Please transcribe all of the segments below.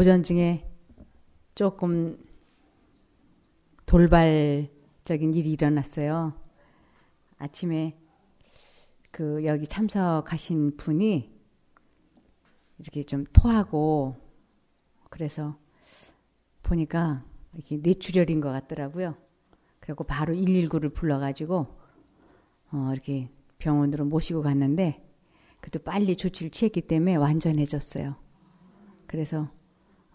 오전 중에 조금 돌발적인 일이 일어났어요. 아침에 그 여기 참석하신 분이 이렇게 좀 토하고 그래서 보니까 이게 렇 뇌출혈인 것 같더라고요. 그리고 바로 119를 불러가지고 어 이렇게 병원으로 모시고 갔는데 그래도 빨리 조치를 취했기 때문에 완전해졌어요. 그래서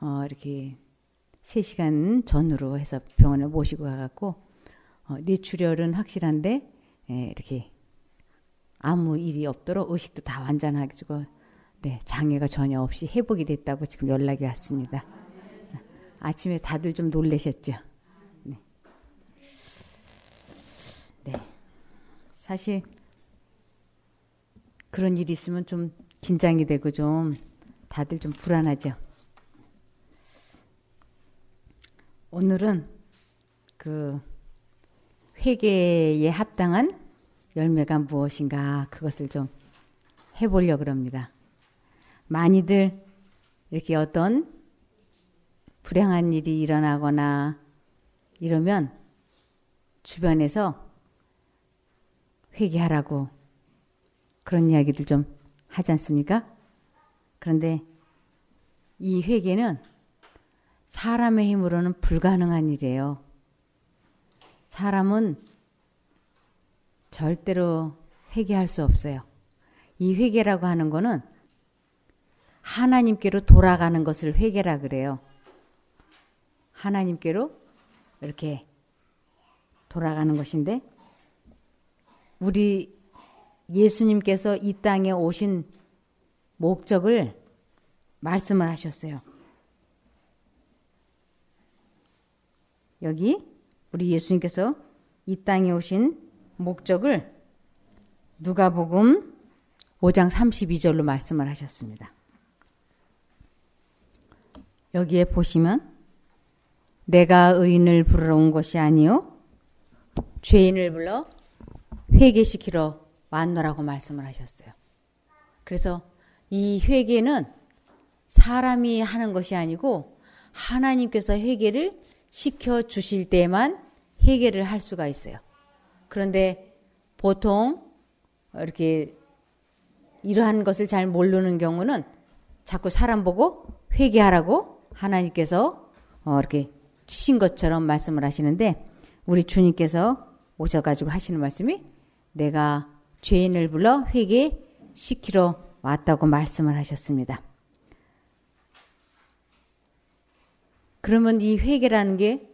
어, 이렇게 세시간 전으로 해서 병원에 모시고 가갖고 어, 뇌출혈은 네 확실한데 에, 예, 이렇게 아무 일이 없도록 의식도 다 완전하게 주고 네, 장애가 전혀 없이 회복이 됐다고 지금 연락이 왔습니다. 아침에 다들 좀 놀라셨죠? 네. 네. 사실 그런 일이 있으면 좀 긴장이 되고 좀 다들 좀 불안하죠. 오늘은 그 회개에 합당한 열매가 무엇인가 그것을 좀 해보려고 합니다. 많이들 이렇게 어떤 불행한 일이 일어나거나 이러면 주변에서 회개하라고 그런 이야기들 좀 하지 않습니까? 그런데 이 회개는 사람의 힘으로는 불가능한 일이에요. 사람은 절대로 회개할 수 없어요. 이 회개라고 하는 거는 하나님께로 돌아가는 것을 회개라 그래요. 하나님께로 이렇게 돌아가는 것인데 우리 예수님께서 이 땅에 오신 목적을 말씀을 하셨어요. 여기 우리 예수님께서 이 땅에 오신 목적을 누가복음 5장 32절로 말씀을 하셨습니다. 여기에 보시면 내가 의인을 부르러 온 것이 아니요 죄인을 불러 회개시키러 왔노라고 말씀을 하셨어요. 그래서 이 회개는 사람이 하는 것이 아니고 하나님께서 회개를 시켜 주실 때만 해결을 할 수가 있어요. 그런데 보통 이렇게 이러한 것을 잘 모르는 경우는 자꾸 사람 보고 회개하라고 하나님께서 어, 이렇게 치신 것처럼 말씀을 하시는데 우리 주님께서 오셔가지고 하시는 말씀이 내가 죄인을 불러 회개시키러 왔다고 말씀을 하셨습니다. 그러면 이 회개라는 게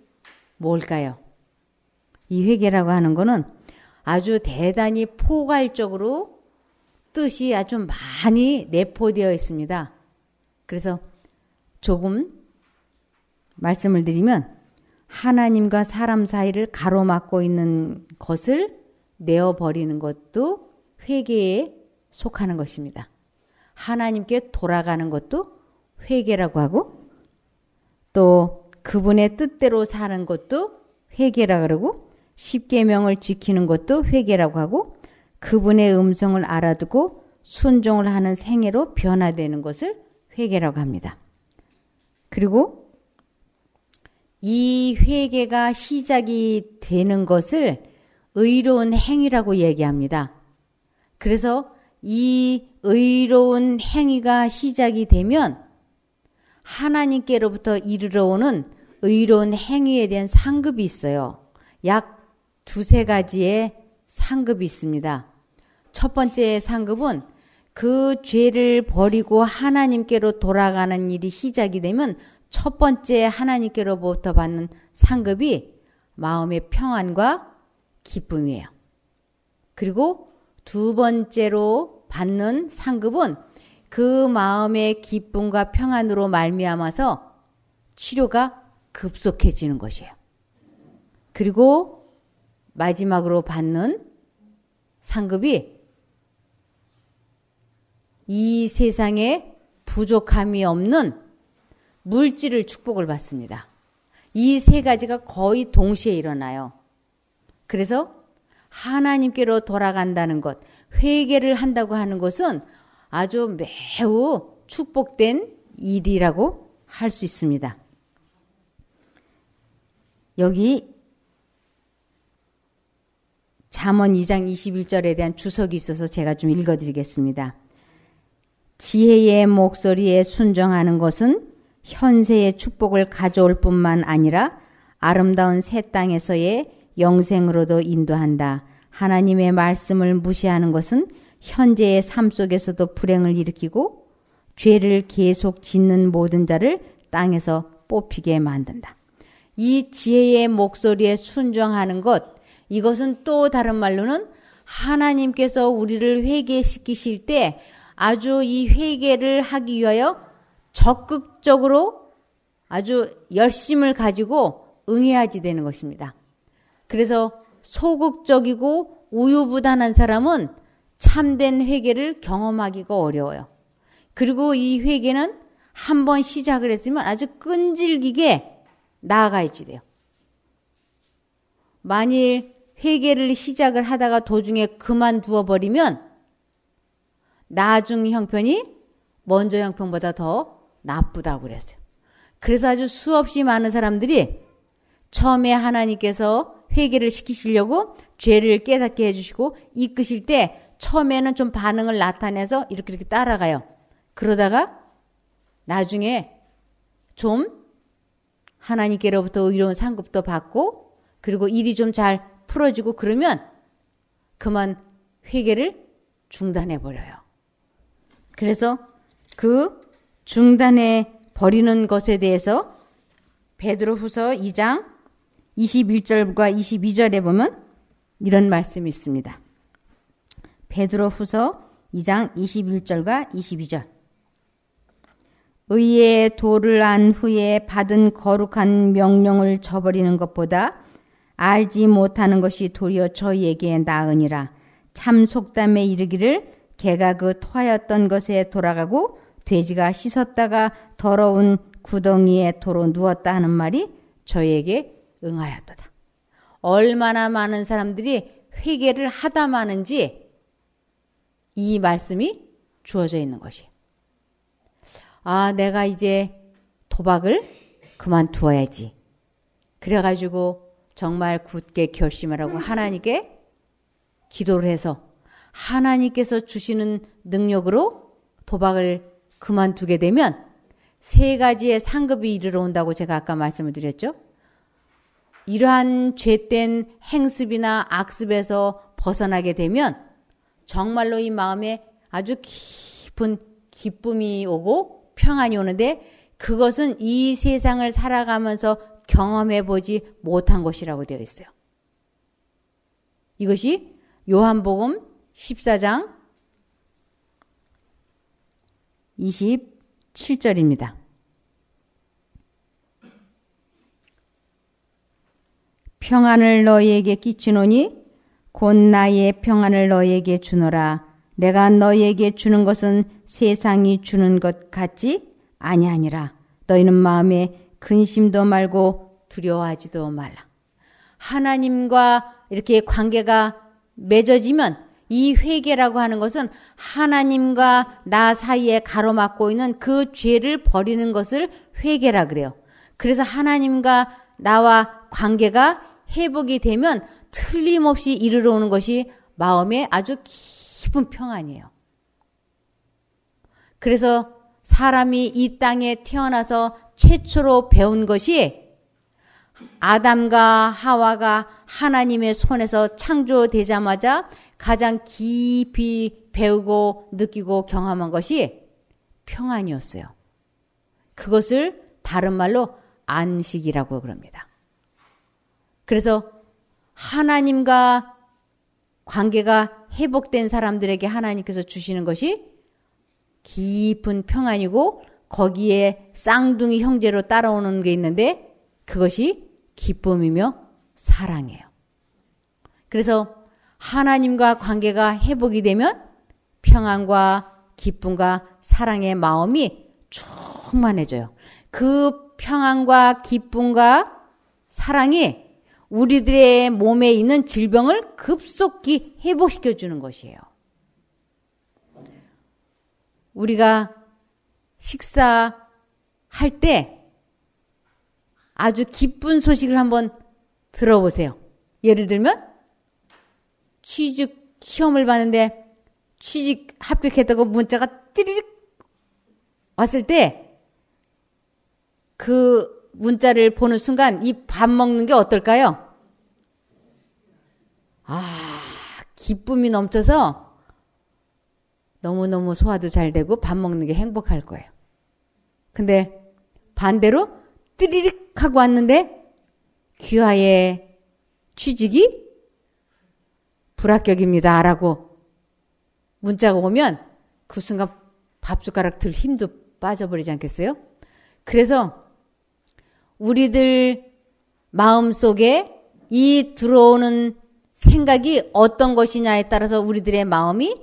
뭘까요? 이 회개라고 하는 거는 아주 대단히 포괄적으로 뜻이 아주 많이 내포되어 있습니다. 그래서 조금 말씀을 드리면 하나님과 사람 사이를 가로막고 있는 것을 내어버리는 것도 회개에 속하는 것입니다. 하나님께 돌아가는 것도 회개라고 하고 또 그분의 뜻대로 사는 것도 회계라 그러고 십계명을 지키는 것도 회계라고 하고 그분의 음성을 알아두고 순종을 하는 생애로 변화되는 것을 회계라고 합니다. 그리고 이회계가 시작이 되는 것을 의로운 행위라고 얘기합니다. 그래서 이 의로운 행위가 시작이 되면 하나님께로부터 이르러 오는 의로운 행위에 대한 상급이 있어요. 약 두세 가지의 상급이 있습니다. 첫 번째 상급은 그 죄를 버리고 하나님께로 돌아가는 일이 시작이 되면 첫 번째 하나님께로부터 받는 상급이 마음의 평안과 기쁨이에요. 그리고 두 번째로 받는 상급은 그 마음의 기쁨과 평안으로 말미암아서 치료가 급속해지는 것이에요. 그리고 마지막으로 받는 상급이 이 세상에 부족함이 없는 물질을 축복을 받습니다. 이 세 가지가 거의 동시에 일어나요. 그래서 하나님께로 돌아간다는 것, 회개를 한다고 하는 것은 아주 매우 축복된 일이라고 할 수 있습니다. 여기 잠언 2장 21절에 대한 주석이 있어서 제가 좀 읽어드리겠습니다. 지혜의 목소리에 순정하는 것은 현세의 축복을 가져올 뿐만 아니라 아름다운 새 땅에서의 영생으로도 인도한다. 하나님의 말씀을 무시하는 것은 현재의 삶 속에서도 불행을 일으키고 죄를 계속 짓는 모든 자를 땅에서 뽑히게 만든다. 이 지혜의 목소리에 순종하는 것, 이것은 또 다른 말로는 하나님께서 우리를 회개시키실 때 아주 이 회개를 하기 위하여 적극적으로 아주 열심을 가지고 응해야지 되는 것입니다. 그래서 소극적이고 우유부단한 사람은 참된 회개를 경험하기가 어려워요. 그리고 이 회개는 한 번 시작을 했으면 아주 끈질기게 나아가야지 돼요. 만일 회개를 시작을 하다가 도중에 그만두어 버리면 나중 형편이 먼저 형편보다 더 나쁘다고 그랬어요. 그래서 아주 수없이 많은 사람들이 처음에 하나님께서 회개를 시키시려고 죄를 깨닫게 해주시고 이끄실 때 처음에는 좀 반응을 나타내서 이렇게 이렇게 따라가요. 그러다가 나중에 좀 하나님께로부터 의로운 상급도 받고 그리고 일이 좀 잘 풀어지고 그러면 그만 회개를 중단해 버려요. 그래서 그 중단해 버리는 것에 대해서 베드로후서 2장 21절과 22절에 보면 이런 말씀이 있습니다. 베드로후서 2장 21절과 22절. 의의 도를 안 후에 받은 거룩한 명령을 저버리는 것보다 알지 못하는 것이 도리어 저희에게 나으니라. 참 속담에 이르기를 개가 그 토하였던 것에 돌아가고 돼지가 씻었다가 더러운 구덩이에 도로 누웠다 하는 말이 저희에게 응하였다 얼마나 많은 사람들이 회개를 하다 마는지 이 말씀이 주어져 있는 것이. 아, 내가 이제 도박을 그만두어야지. 그래가지고 정말 굳게 결심을 하고 하나님께 기도를 해서 하나님께서 주시는 능력으로 도박을 그만두게 되면 세 가지의 상급이 이르러 온다고 제가 아까 말씀을 드렸죠. 이러한 죄된 행습이나 악습에서 벗어나게 되면 정말로 이 마음에 아주 깊은 기쁨이 오고 평안이 오는데 그것은 이 세상을 살아가면서 경험해 보지 못한 것이라고 되어 있어요. 이것이 요한복음 14장 27절입니다. 평안을 너희에게 끼치노니 곧 나의 평안을 너에게 주노라. 내가 너에게 주는 것은 세상이 주는 것 같지 아니하니라. 너희는 마음에 근심도 말고 두려워하지도 말라. 하나님과 이렇게 관계가 맺어지면 이 회개라고 하는 것은 하나님과 나 사이에 가로막고 있는 그 죄를 버리는 것을 회개라 그래요. 그래서 하나님과 나와 관계가 회복이 되면 틀림없이 이르러 오는 것이 마음의 아주 깊은 평안이에요. 그래서 사람이 이 땅에 태어나서 최초로 배운 것이 아담과 하와가 하나님의 손에서 창조되자마자 가장 깊이 배우고 느끼고 경험한 것이 평안이었어요. 그것을 다른 말로 안식이라고 그럽니다. 그래서 하나님과 관계가 회복된 사람들에게 하나님께서 주시는 것이 깊은 평안이고 거기에 쌍둥이 형제로 따라오는 게 있는데 그것이 기쁨이며 사랑이에요. 그래서 하나님과 관계가 회복이 되면 평안과 기쁨과 사랑의 마음이 충만해져요. 그 평안과 기쁨과 사랑이 우리들의 몸에 있는 질병을 급속히 회복시켜 주는 것이에요. 우리가 식사할 때 아주 기쁜 소식을 한번 들어보세요. 예를 들면 취직 시험을 봤는데 취직 합격했다고 문자가 띠리륵 왔을 때그 문자를 보는 순간 이 밥 먹는 게 어떨까요? 아, 기쁨이 넘쳐서 너무너무 소화도 잘 되고 밥 먹는 게 행복할 거예요. 근데 반대로 뜨리릭 하고 왔는데 귀하의 취직이 불합격입니다. 라고 문자가 오면 그 순간 밥숟가락 들 힘도 빠져버리지 않겠어요? 그래서 우리들 마음 속에 이 들어오는 생각이 어떤 것이냐에 따라서 우리들의 마음이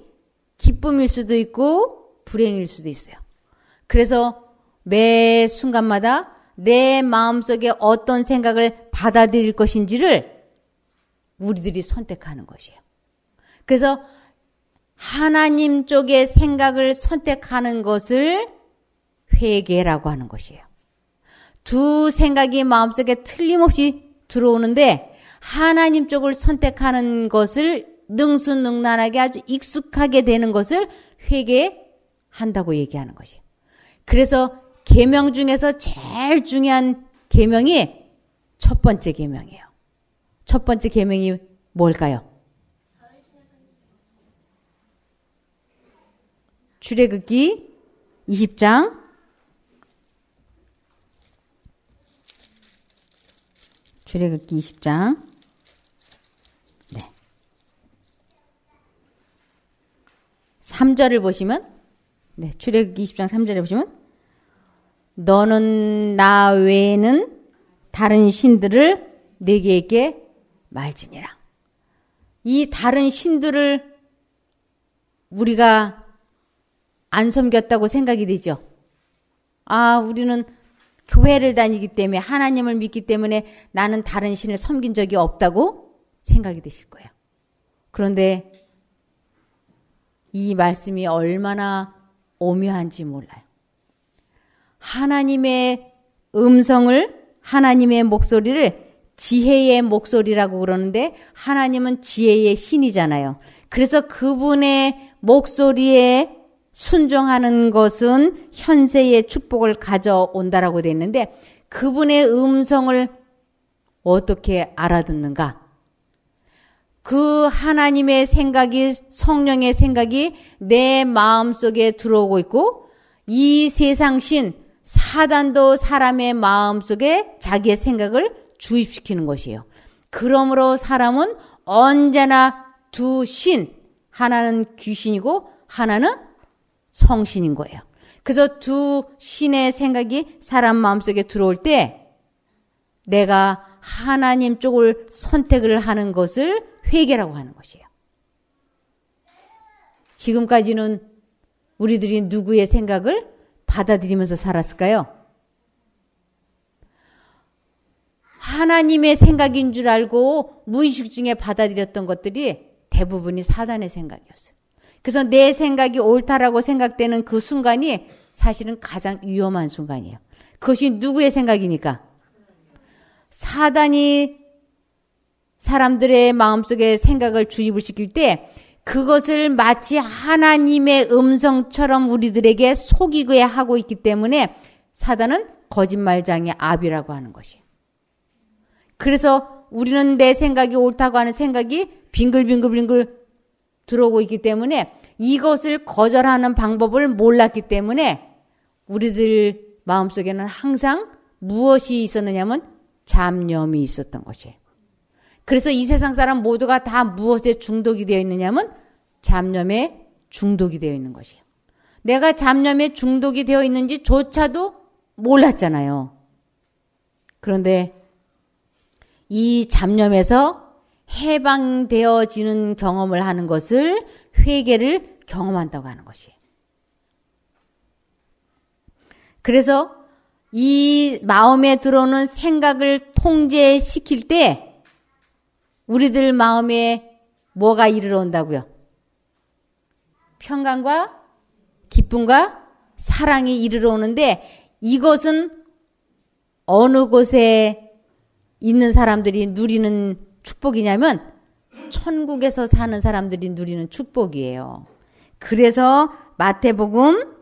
기쁨일 수도 있고 불행일 수도 있어요. 그래서 매 순간마다 내 마음 속에 어떤 생각을 받아들일 것인지를 우리들이 선택하는 것이에요. 그래서 하나님 쪽의 생각을 선택하는 것을 회개라고 하는 것이에요. 두 생각이 마음속에 틀림없이 들어오는데 하나님 쪽을 선택하는 것을 능수능란하게 아주 익숙하게 되는 것을 회개한다고 얘기하는 것이. 에요 그래서 계명 중에서 제일 중요한 계명이 첫 번째 계명이에요. 첫 번째 계명이 뭘까요? 출애굽기 20장 출애굽기 20장 네. 3절을 보시면 네, 출애굽기 20장 3절에 보시면 너는 나 외에는 다른 신들을 내게에게 말지니라. 이 다른 신들을 우리가 안 섬겼다고 생각이 되죠. 아, 우리는 교회를 다니기 때문에 하나님을 믿기 때문에 나는 다른 신을 섬긴 적이 없다고 생각이 드실 거예요. 그런데 이 말씀이 얼마나 오묘한지 몰라요. 하나님의 음성을 하나님의 목소리를 지혜의 목소리라고 그러는데 하나님은 지혜의 신이잖아요. 그래서 그분의 목소리에 순종하는 것은 현세의 축복을 가져온다라고 되어 있는데 그분의 음성을 어떻게 알아듣는가? 그 하나님의 생각이 성령의 생각이 내 마음속에 들어오고 있고 이 세상 신 사단도 사람의 마음속에 자기의 생각을 주입시키는 것이에요. 그러므로 사람은 언제나 두 신, 하나는 귀신이고 하나는 성신인 거예요. 그래서 두 신의 생각이 사람 마음속에 들어올 때 내가 하나님 쪽을 선택을 하는 것을 회개라고 하는 것이에요. 지금까지는 우리들이 누구의 생각을 받아들이면서 살았을까요? 하나님의 생각인 줄 알고 무의식 중에 받아들였던 것들이 대부분이 사단의 생각이었어요. 그래서 내 생각이 옳다라고 생각되는 그 순간이 사실은 가장 위험한 순간이에요. 그것이 누구의 생각이니까? 사단이 사람들의 마음속에 생각을 주입을 시킬 때 그것을 마치 하나님의 음성처럼 우리들에게 속이게 하고 있기 때문에 사단은 거짓말장의 압이라고 하는 것이에요. 그래서 우리는 내 생각이 옳다고 하는 생각이 빙글빙글빙글 들어오고 있기 때문에 이것을 거절하는 방법을 몰랐기 때문에 우리들 마음속에는 항상 무엇이 있었느냐면 잡념이 있었던 것이에요. 그래서 이 세상 사람 모두가 다 무엇에 중독이 되어 있느냐면 잡념에 중독이 되어 있는 것이에요. 내가 잡념에 중독이 되어 있는지 조차도 몰랐잖아요. 그런데 이 잡념에서 해방되어지는 경험을 하는 것을 회개를 경험한다고 하는 것이에요. 그래서 이 마음에 들어오는 생각을 통제시킬 때 우리들 마음에 뭐가 이르러 온다고요? 평강과 기쁨과 사랑이 이르러 오는데 이것은 어느 곳에 있는 사람들이 누리는 축복이냐면 천국에서 사는 사람들이 누리는 축복이에요. 그래서 마태복음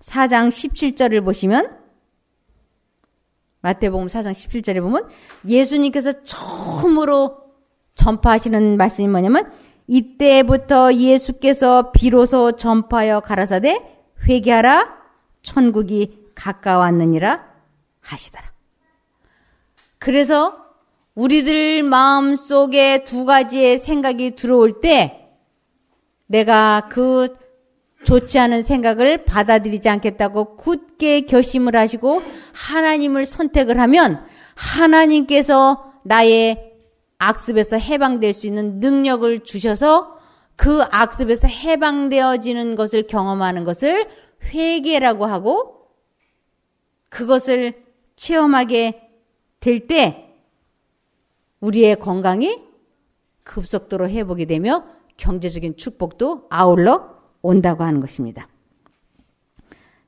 4장 17절을 보시면 마태복음 4장 17절에 보면 예수님께서 처음으로 전파하시는 말씀이 뭐냐면 이때부터 예수께서 비로소 전파하여 가라사대 회개하라 천국이 가까웠느니라 하시더라. 그래서 우리들 마음 속에 두 가지의 생각이 들어올 때 내가 그 좋지 않은 생각을 받아들이지 않겠다고 굳게 결심을 하시고 하나님을 선택을 하면 하나님께서 나의 악습에서 해방될 수 있는 능력을 주셔서 그 악습에서 해방되어지는 것을 경험하는 것을 회개라고 하고 그것을 체험하게 될때 우리의 건강이 급속도로 회복이 되며 경제적인 축복도 아울러 온다고 하는 것입니다.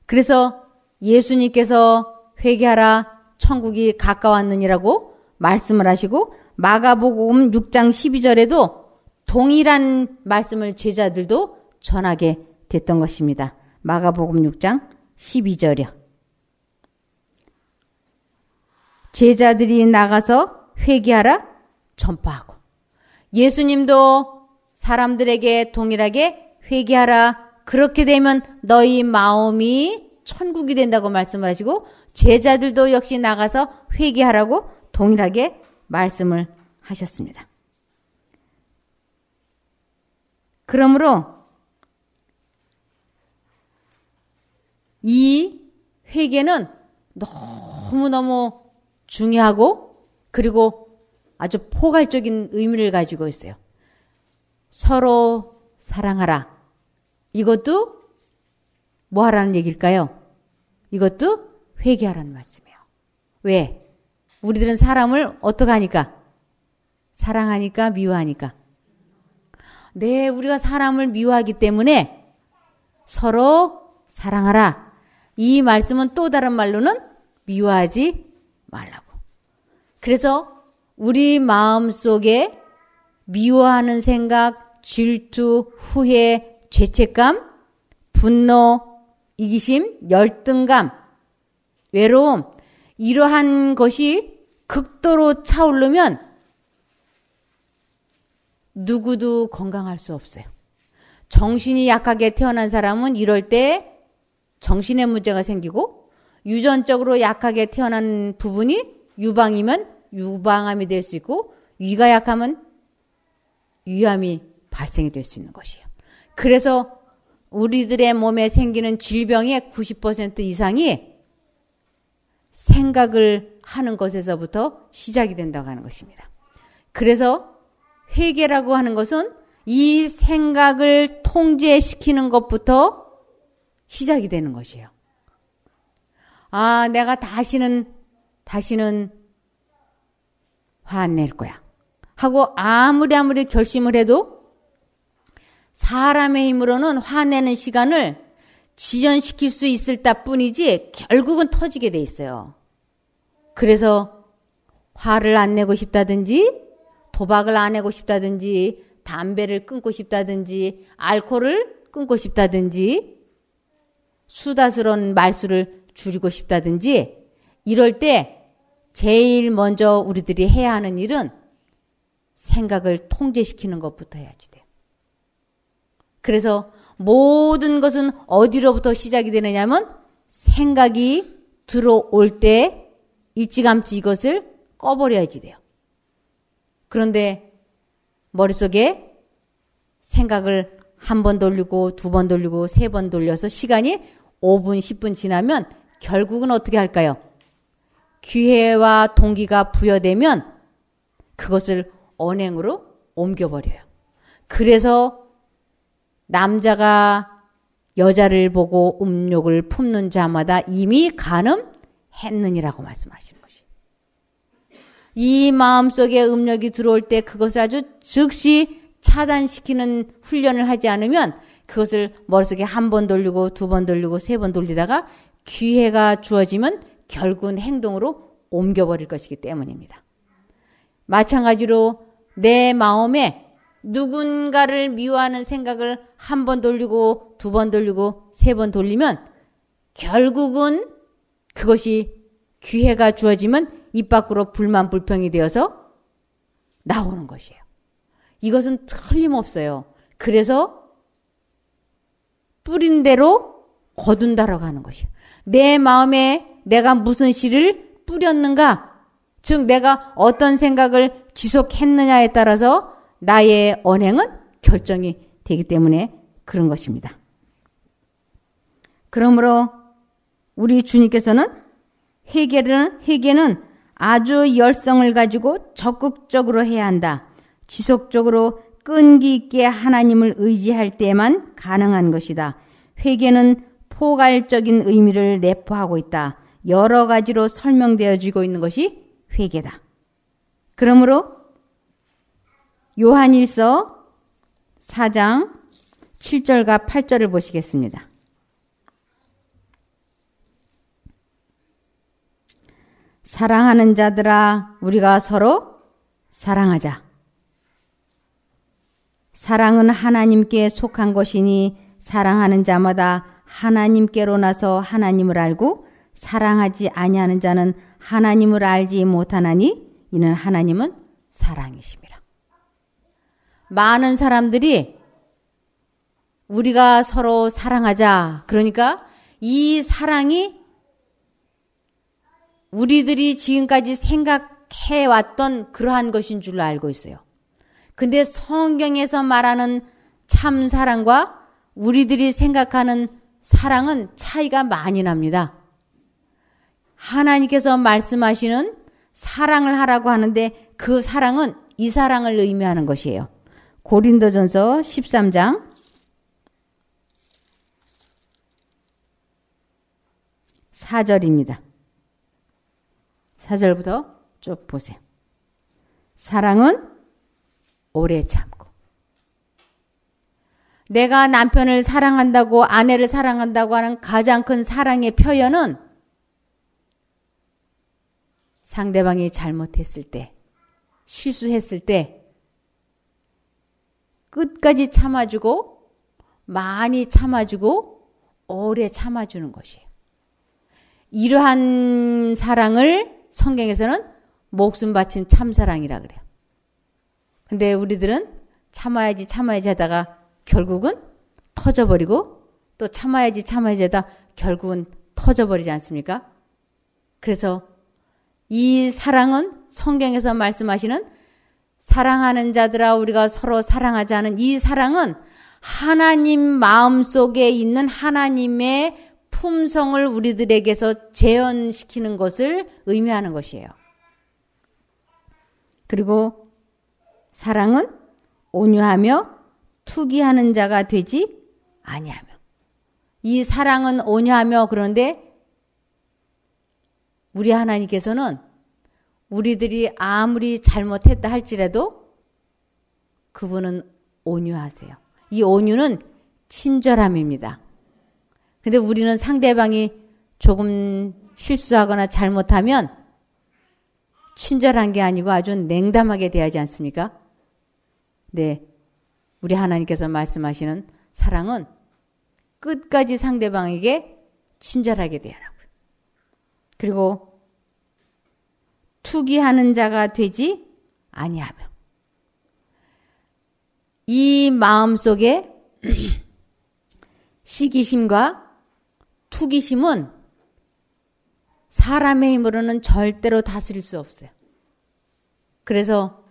그래서 예수님께서 회개하라 천국이 가까웠느니라고 말씀을 하시고 마가복음 6장 12절에도 동일한 말씀을 제자들도 전하게 됐던 것입니다. 마가복음 6장 12절이요. 제자들이 나가서 회개하라 전파하고 예수님도 사람들에게 동일하게 회개하라 그렇게 되면 너희 마음이 천국이 된다고 말씀을 하시고 제자들도 역시 나가서 회개하라고 동일하게 말씀을 하셨습니다. 그러므로 이 회개는 너무너무 중요하고 그리고 아주 포괄적인 의미를 가지고 있어요. 서로 사랑하라. 이것도 뭐 하라는 얘기일까요? 이것도 회개하라는 말씀이에요. 왜? 우리들은 사람을 어떻게 하니까? 사랑하니까 미워하니까. 네, 우리가 사람을 미워하기 때문에 서로 사랑하라. 이 말씀은 또 다른 말로는 미워하지 말라고. 그래서 우리 마음 속에 미워하는 생각, 질투, 후회, 죄책감, 분노, 이기심, 열등감, 외로움, 이러한 것이 극도로 차오르면 누구도 건강할 수 없어요. 정신이 약하게 태어난 사람은 이럴 때 정신의 문제가 생기고 유전적으로 약하게 태어난 부분이 유방이면 유방암이 될 수 있고 위가 약하면 위암이 발생이 될 수 있는 것이에요. 그래서 우리들의 몸에 생기는 질병의 90% 이상이 생각을 하는 것에서부터 시작이 된다고 하는 것입니다. 그래서 회개라고 하는 것은 이 생각을 통제시키는 것부터 시작이 되는 것이에요. 아, 내가 다시는, 다시는 화낼 거야. 하고 아무리 아무리 결심을 해도 사람의 힘으로는 화내는 시간을 지연시킬 수 있을 다 뿐이지 결국은 터지게 돼 있어요. 그래서 화를 안 내고 싶다든지 도박을 안 하고 싶다든지 담배를 끊고 싶다든지 알코올을 끊고 싶다든지 수다스러운 말수를 줄이고 싶다든지 이럴 때 제일 먼저 우리들이 해야 하는 일은 생각을 통제시키는 것부터 해야지 돼요. 그래서 모든 것은 어디로부터 시작이 되느냐면 생각이 들어올 때 일찌감치 이것을 꺼버려야지 돼요. 그런데 머릿속에 생각을 한 번 돌리고 두 번 돌리고 세 번 돌려서 시간이 5분, 10분 지나면 결국은 어떻게 할까요? 기회와 동기가 부여되면 그것을 언행으로 옮겨버려요. 그래서 남자가 여자를 보고 음욕을 품는 자마다 이미 가늠했느니라고 말씀하시는 것이. 이 마음속에 음력이 들어올 때 그것을 아주 즉시 차단시키는 훈련을 하지 않으면 그것을 머릿속에 한 번 돌리고 두 번 돌리고 세 번 돌리다가 기회가 주어지면 결국은 행동으로 옮겨버릴 것이기 때문입니다. 마찬가지로 내 마음에 누군가를 미워하는 생각을 한 번 돌리고 두 번 돌리고 세 번 돌리면 결국은 그것이 기회가 주어지면 입 밖으로 불만 불평이 되어서 나오는 것이에요. 이것은 틀림없어요. 그래서 뿌린 대로 거둔다라고 하는 것이에요. 내 마음에 내가 무슨 씨를 뿌렸는가, 즉 내가 어떤 생각을 지속했느냐에 따라서 나의 언행은 결정이 되기 때문에 그런 것입니다. 그러므로 우리 주님께서는 회개는 회개는 아주 열성을 가지고 적극적으로 해야 한다. 지속적으로 끈기 있게 하나님을 의지할 때에만 가능한 것이다. 회개는 포괄적인 의미를 내포하고 있다. 여러 가지로 설명되어지고 있는 것이 회개다. 그러므로 요한일서 4장 7절과 8절을 보시겠습니다. 사랑하는 자들아, 우리가 서로 사랑하자. 사랑은 하나님께 속한 것이니 사랑하는 자마다 하나님께로 나서 하나님을 알고 사랑하지 아니하는 자는 하나님을 알지 못하나니 이는 하나님은 사랑이십이라 많은 사람들이 우리가 서로 사랑하자. 그러니까 이 사랑이 우리들이 지금까지 생각해왔던 그러한 것인 줄로 알고 있어요. 근데 성경에서 말하는 참 사랑과 우리들이 생각하는 사랑은 차이가 많이 납니다. 하나님께서 말씀하시는 사랑을 하라고 하는데 그 사랑은 이 사랑을 의미하는 것이에요. 고린도전서 13장 4절입니다. 4절부터 쭉 보세요. 사랑은 오래 참고. 내가 남편을 사랑한다고 아내를 사랑한다고 하는 가장 큰 사랑의 표현은 상대방이 잘못했을 때, 실수했을 때, 끝까지 참아주고, 많이 참아주고, 오래 참아주는 것이에요. 이러한 사랑을 성경에서는 목숨 바친 참사랑이라 그래요. 근데 우리들은 참아야지 참아야지 하다가 결국은 터져버리고 또 참아야지 참아야지 하다 결국은 터져버리지 않습니까? 그래서 이 사랑은 성경에서 말씀하시는 사랑하는 자들아 우리가 서로 사랑하지 않은 이 사랑은 하나님 마음 속에 있는 하나님의 품성을 우리들에게서 재현시키는 것을 의미하는 것이에요. 그리고 사랑은 온유하며 투기하는 자가 되지 아니하며 이 사랑은 온유하며 그런데 우리 하나님께서는 우리들이 아무리 잘못했다 할지라도 그분은 온유하세요. 이 온유는 친절함입니다. 근데 우리는 상대방이 조금 실수하거나 잘못하면 친절한 게 아니고 아주 냉담하게 대하지 않습니까? 네. 우리 하나님께서 말씀하시는 사랑은 끝까지 상대방에게 친절하게 대하라고. 그리고 투기하는 자가 되지 아니하며 이 마음 속에 시기심과 투기심은 사람의 힘으로는 절대로 다스릴 수 없어요. 그래서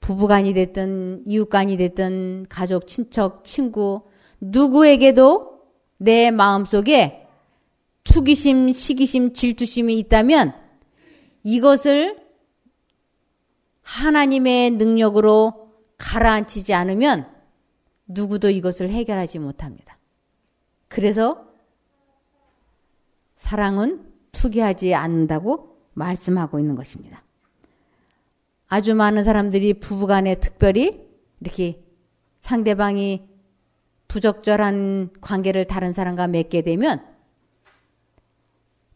부부간이 됐든 이웃간이 됐든 가족, 친척, 친구 누구에게도 내 마음속에 투기심, 시기심, 질투심이 있다면 이것을 하나님의 능력으로 가라앉히지 않으면 누구도 이것을 해결하지 못합니다. 그래서 사랑은 투기하지 않는다고 말씀하고 있는 것입니다. 아주 많은 사람들이 부부간에 특별히 이렇게 상대방이 부적절한 관계를 다른 사람과 맺게 되면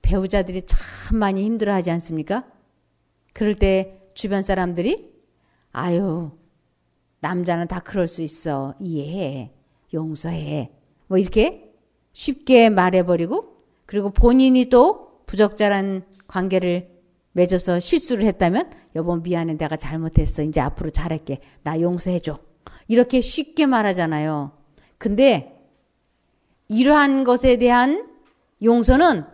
배우자들이 참 많이 힘들어하지 않습니까? 그럴 때 주변 사람들이 아유 남자는 다 그럴 수 있어 이해해 용서해 뭐 이렇게 쉽게 말해버리고 그리고 본인이 또 부적절한 관계를 맺어서 실수를 했다면 여보 미안해 내가 잘못했어 이제 앞으로 잘할게 나 용서해줘 이렇게 쉽게 말하잖아요 근데 이러한 것에 대한 용서는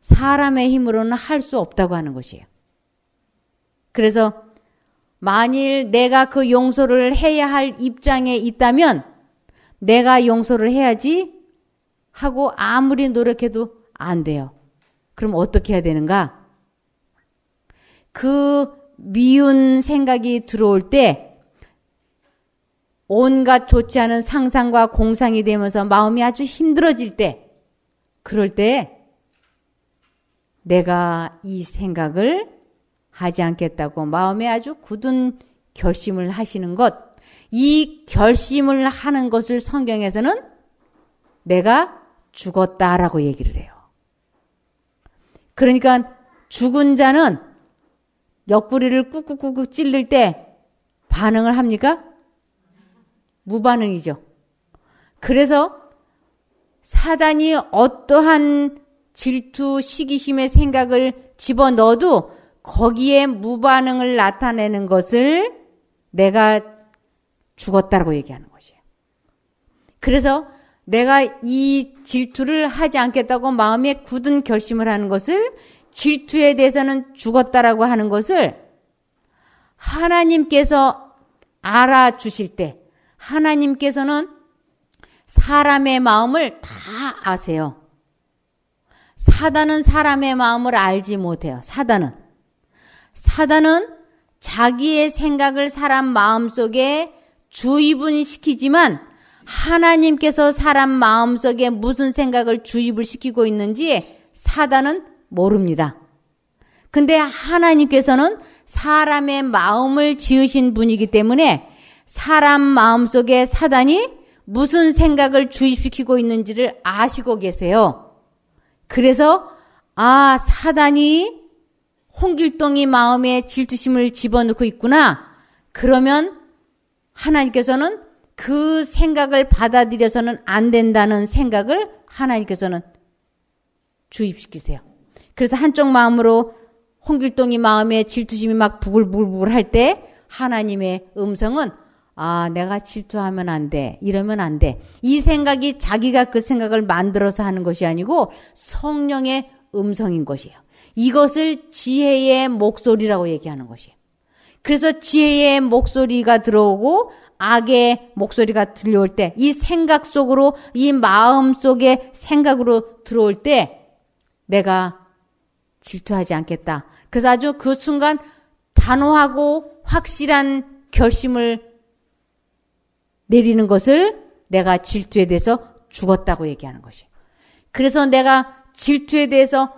사람의 힘으로는 할 수 없다고 하는 것이에요. 그래서 만일 내가 그 용서를 해야 할 입장에 있다면 내가 용서를 해야지 하고 아무리 노력해도 안 돼요. 그럼 어떻게 해야 되는가? 그 미운 생각이 들어올 때 온갖 좋지 않은 상상과 공상이 되면서 마음이 아주 힘들어질 때 그럴 때 내가 이 생각을 하지 않겠다고 마음에 아주 굳은 결심을 하시는 것, 이 결심을 하는 것을 성경에서는 내가 죽었다라고 얘기를 해요. 그러니까 죽은 자는 옆구리를 꾹꾹꾹꾹 찔릴 때 반응을 합니까? 무반응이죠. 그래서 사단이 어떠한 질투, 시기심의 생각을 집어넣어도 거기에 무반응을 나타내는 것을 내가 죽었다라고 얘기하는 것이에요. 그래서 내가 이 질투를 하지 않겠다고 마음에 굳은 결심을 하는 것을 질투에 대해서는 죽었다라고 하는 것을 하나님께서 알아주실 때 하나님께서는 사람의 마음을 다 아세요. 사단은 사람의 마음을 알지 못해요. 사단은. 사단은 자기의 생각을 사람 마음 속에 주입은 시키지만 하나님께서 사람 마음 속에 무슨 생각을 주입을 시키고 있는지 사단은 모릅니다. 근데 하나님께서는 사람의 마음을 지으신 분이기 때문에 사람 마음 속에 사단이 무슨 생각을 주입시키고 있는지를 아시고 계세요. 그래서 아 사단이 홍길동이 마음에 질투심을 집어넣고 있구나. 그러면 하나님께서는 그 생각을 받아들여서는 안 된다는 생각을 하나님께서는 주입시키세요. 그래서 한쪽 마음으로 홍길동이 마음에 질투심이 막 부글부글 할때 하나님의 음성은 아, 내가 질투하면 안 돼. 이러면 안 돼. 이 생각이 자기가 그 생각을 만들어서 하는 것이 아니고 성령의 음성인 것이에요. 이것을 지혜의 목소리라고 얘기하는 것이에요. 그래서 지혜의 목소리가 들어오고 악의 목소리가 들려올 때 이 생각 속으로 이 마음 속의 생각으로 들어올 때 내가 질투하지 않겠다. 그래서 아주 그 순간 단호하고 확실한 결심을 내리는 것을 내가 질투에 대해서 죽었다고 얘기하는 것이. 그래서 내가 질투에 대해서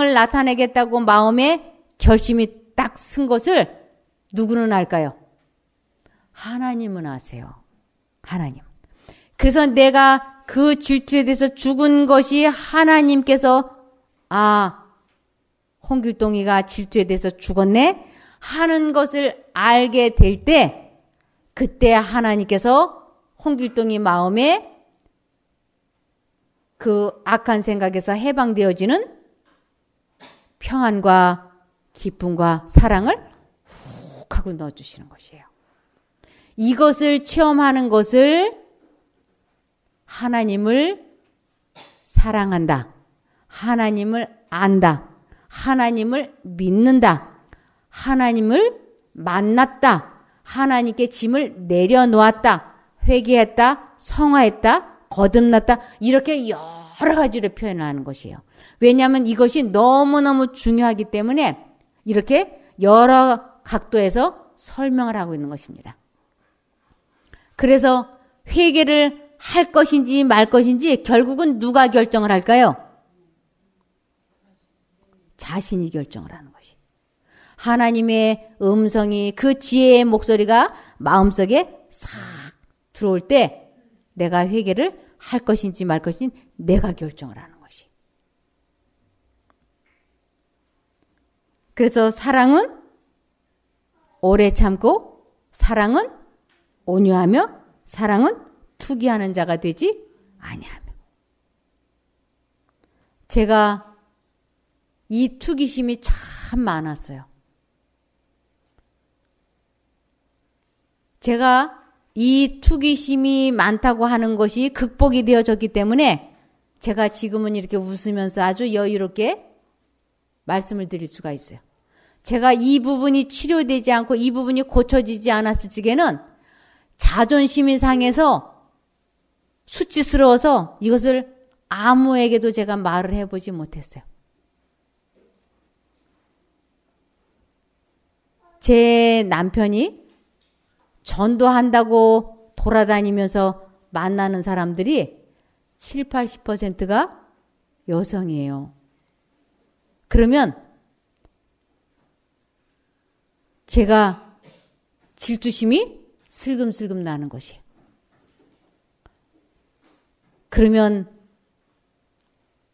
무반응을 나타내겠다고 마음에 결심이 딱 쓴 것을 누구는 알까요? 하나님은 아세요. 하나님. 그래서 내가 그 질투에 대해서 죽은 것이 하나님께서 아, 홍길동이가 질투에 대해서 죽었네? 하는 것을 알게 될 때, 그때 하나님께서 홍길동이 마음에 그 악한 생각에서 해방되어지는 평안과 기쁨과 사랑을 훅 하고 넣어주시는 것이에요. 이것을 체험하는 것을 하나님을 사랑한다. 하나님을 안다. 하나님을 믿는다. 하나님을 만났다. 하나님께 짐을 내려놓았다. 회개했다. 성화했다. 거듭났다. 이렇게 여러 가지로 표현하는 것이에요. 왜냐하면 이것이 너무너무 중요하기 때문에 이렇게 여러 각도에서 설명을 하고 있는 것입니다. 그래서 회개를 할 것인지 말 것인지 결국은 누가 결정을 할까요? 자신이 결정을 하는 거예요. 하나님의 음성이 그 지혜의 목소리가 마음속에 싹 들어올 때 내가 회개를 할 것인지 말 것인지 내가 결정을 하는 것이. 그래서 사랑은 오래 참고 사랑은 온유하며 사랑은 투기하는 자가 되지 아니하며 제가 이 투기심이 참 많았어요. 제가 이 투기심이 많다고 하는 것이 극복이 되어졌기 때문에 제가 지금은 이렇게 웃으면서 아주 여유롭게 말씀을 드릴 수가 있어요. 제가 이 부분이 치료되지 않고 이 부분이 고쳐지지 않았을 적에는 자존심이 상해서 수치스러워서 이것을 아무에게도 제가 말을 해보지 못했어요. 제 남편이 전도한다고 돌아다니면서 만나는 사람들이 7, 80%가 여성이에요. 그러면 제가 질투심이 슬금슬금 나는 것이에요. 그러면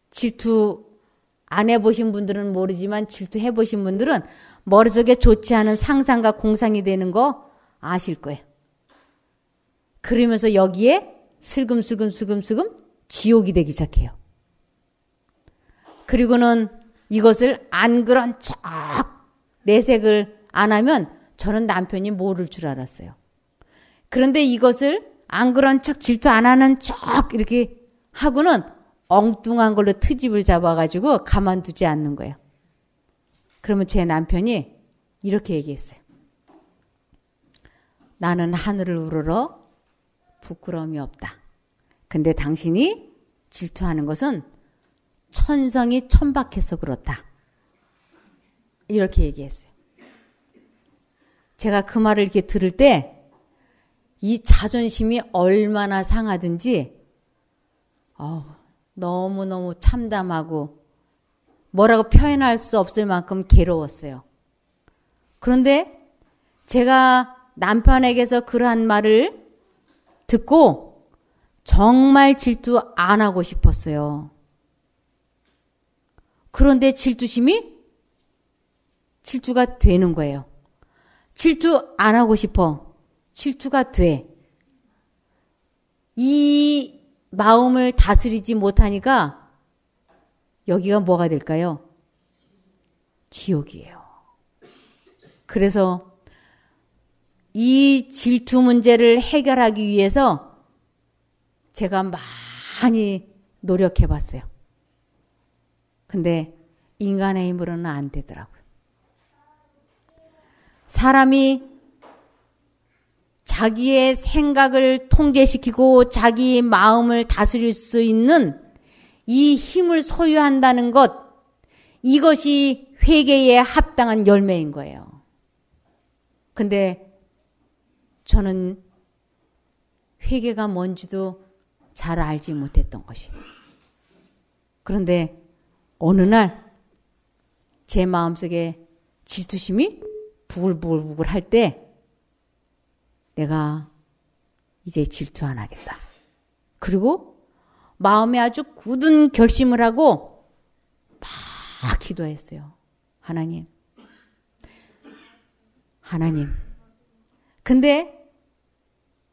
질투 안 해보신 분들은 모르지만 질투해보신 분들은 머릿속에 좋지 않은 상상과 공상이 되는 거 아실 거예요. 그러면서 여기에 슬금슬금슬금슬금 지옥이 되기 시작해요. 그리고는 이것을 안 그런 척 내색을 안 하면 저는 남편이 모를 줄 알았어요. 그런데 이것을 안 그런 척 질투 안 하는 척 이렇게 하고는 엉뚱한 걸로 트집을 잡아가지고 가만두지 않는 거예요. 그러면 제 남편이 이렇게 얘기했어요. 나는 하늘을 우르러 부끄러움이 없다. 근데 당신이 질투하는 것은 천성이 천박해서 그렇다. 이렇게 얘기했어요. 제가 그 말을 이렇게 들을 때 이 자존심이 얼마나 상하든지 어우, 너무너무 참담하고 뭐라고 표현할 수 없을 만큼 괴로웠어요. 그런데 제가 남편에게서 그러한 말을 듣고 정말 질투 안 하고 싶었어요. 그런데 질투심이 질투가 되는 거예요. 질투 안 하고 싶어. 질투가 돼. 이 마음을 다스리지 못하니까 여기가 뭐가 될까요? 지옥이에요. 그래서 이 질투 문제를 해결하기 위해서 제가 많이 노력해 봤어요. 근데 인간의 힘으로는 안 되더라고요. 사람이 자기의 생각을 통제시키고 자기 마음을 다스릴 수 있는 이 힘을 소유한다는 것, 이것이 회개에 합당한 열매인 거예요. 근데 저는 회개가 뭔지도 잘 알지 못했던 것이 그런데 어느 날 제 마음속에 질투심이 부글부글 할때 내가 이제 질투 안 하겠다. 그리고 마음에 아주 굳은 결심을 하고 막 기도했어요. 하나님. 하나님. 근데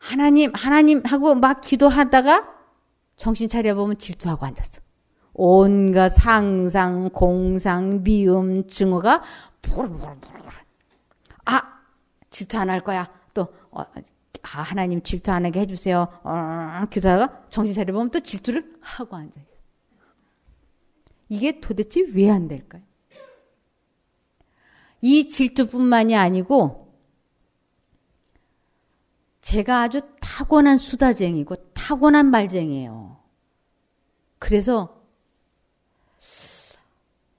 하나님, 하나님 하고 막 기도하다가 정신 차려보면 질투하고 앉았어. 온갖 상상, 공상, 미움, 증오가 부르부르부르. 아, 질투 안 할 거야. 또, 어, 아, 하나님 질투 안 하게 해주세요. 어, 기도하다가 정신 차려보면 또 질투를 하고 앉아있어. 이게 도대체 왜 안 될까요? 이 질투뿐만이 아니고 제가 아주 타고난 수다쟁이고 타고난 말쟁이에요. 그래서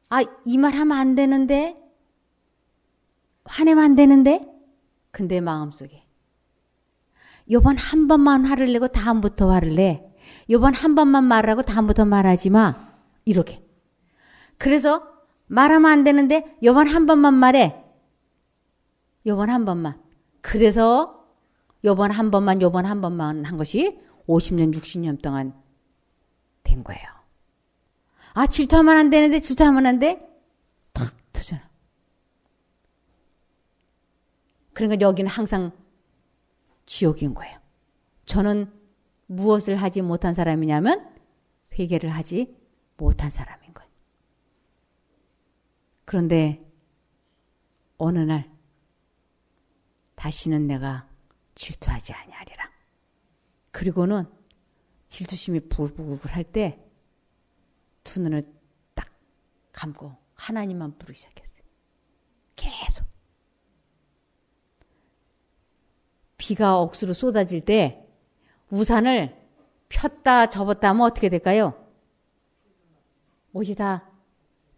아, 이 말 하면 안 되는데? 화내면 안 되는데? 근데 마음속에 요번 한 번만 화를 내고 다음부터 화를 내. 요번 한 번만 말하고 다음부터 말하지 마. 이렇게. 그래서 말하면 안 되는데 요번 한 번만 말해. 요번 한 번만. 그래서 요번 한 번만 요번 한 번만 한 것이 50년 60년 동안 된 거예요. 아 질투하면 안 되는데 질투하면 안 돼? 탁 터잖아. 그러니까 여기는 항상 지옥인 거예요. 저는 무엇을 하지 못한 사람이냐면 회개를 하지 못한 사람인 거예요. 그런데 어느 날 다시는 내가 질투하지 아니하리라. 그리고는 질투심이 불불불할때 두 눈을 딱 감고 하나님만 부르기 시작했어요. 계속. 비가 억수로 쏟아질 때 우산을 폈다 접었다 하면 어떻게 될까요? 옷이 다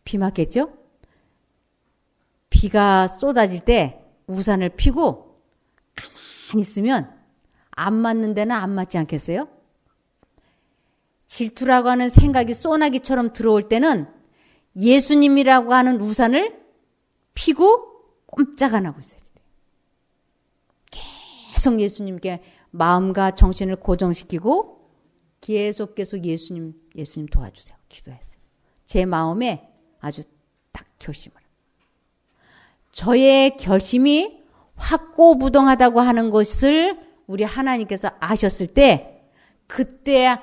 비 맞겠죠? 비가 쏟아질 때 우산을 피고 가만히 있으면 안 맞는 데는 안 맞지 않겠어요? 질투라고 하는 생각이 쏘나기처럼 들어올 때는 예수님이라고 하는 우산을 피고 꼼짝 안 하고 있어요. 계속 예수님께 마음과 정신을 고정시키고 계속 계속 예수님 예수님 도와주세요. 기도했어요. 제 마음에 아주 딱 결심을. 저의 결심이 확고부동하다고 하는 것을 우리 하나님께서 아셨을 때 그때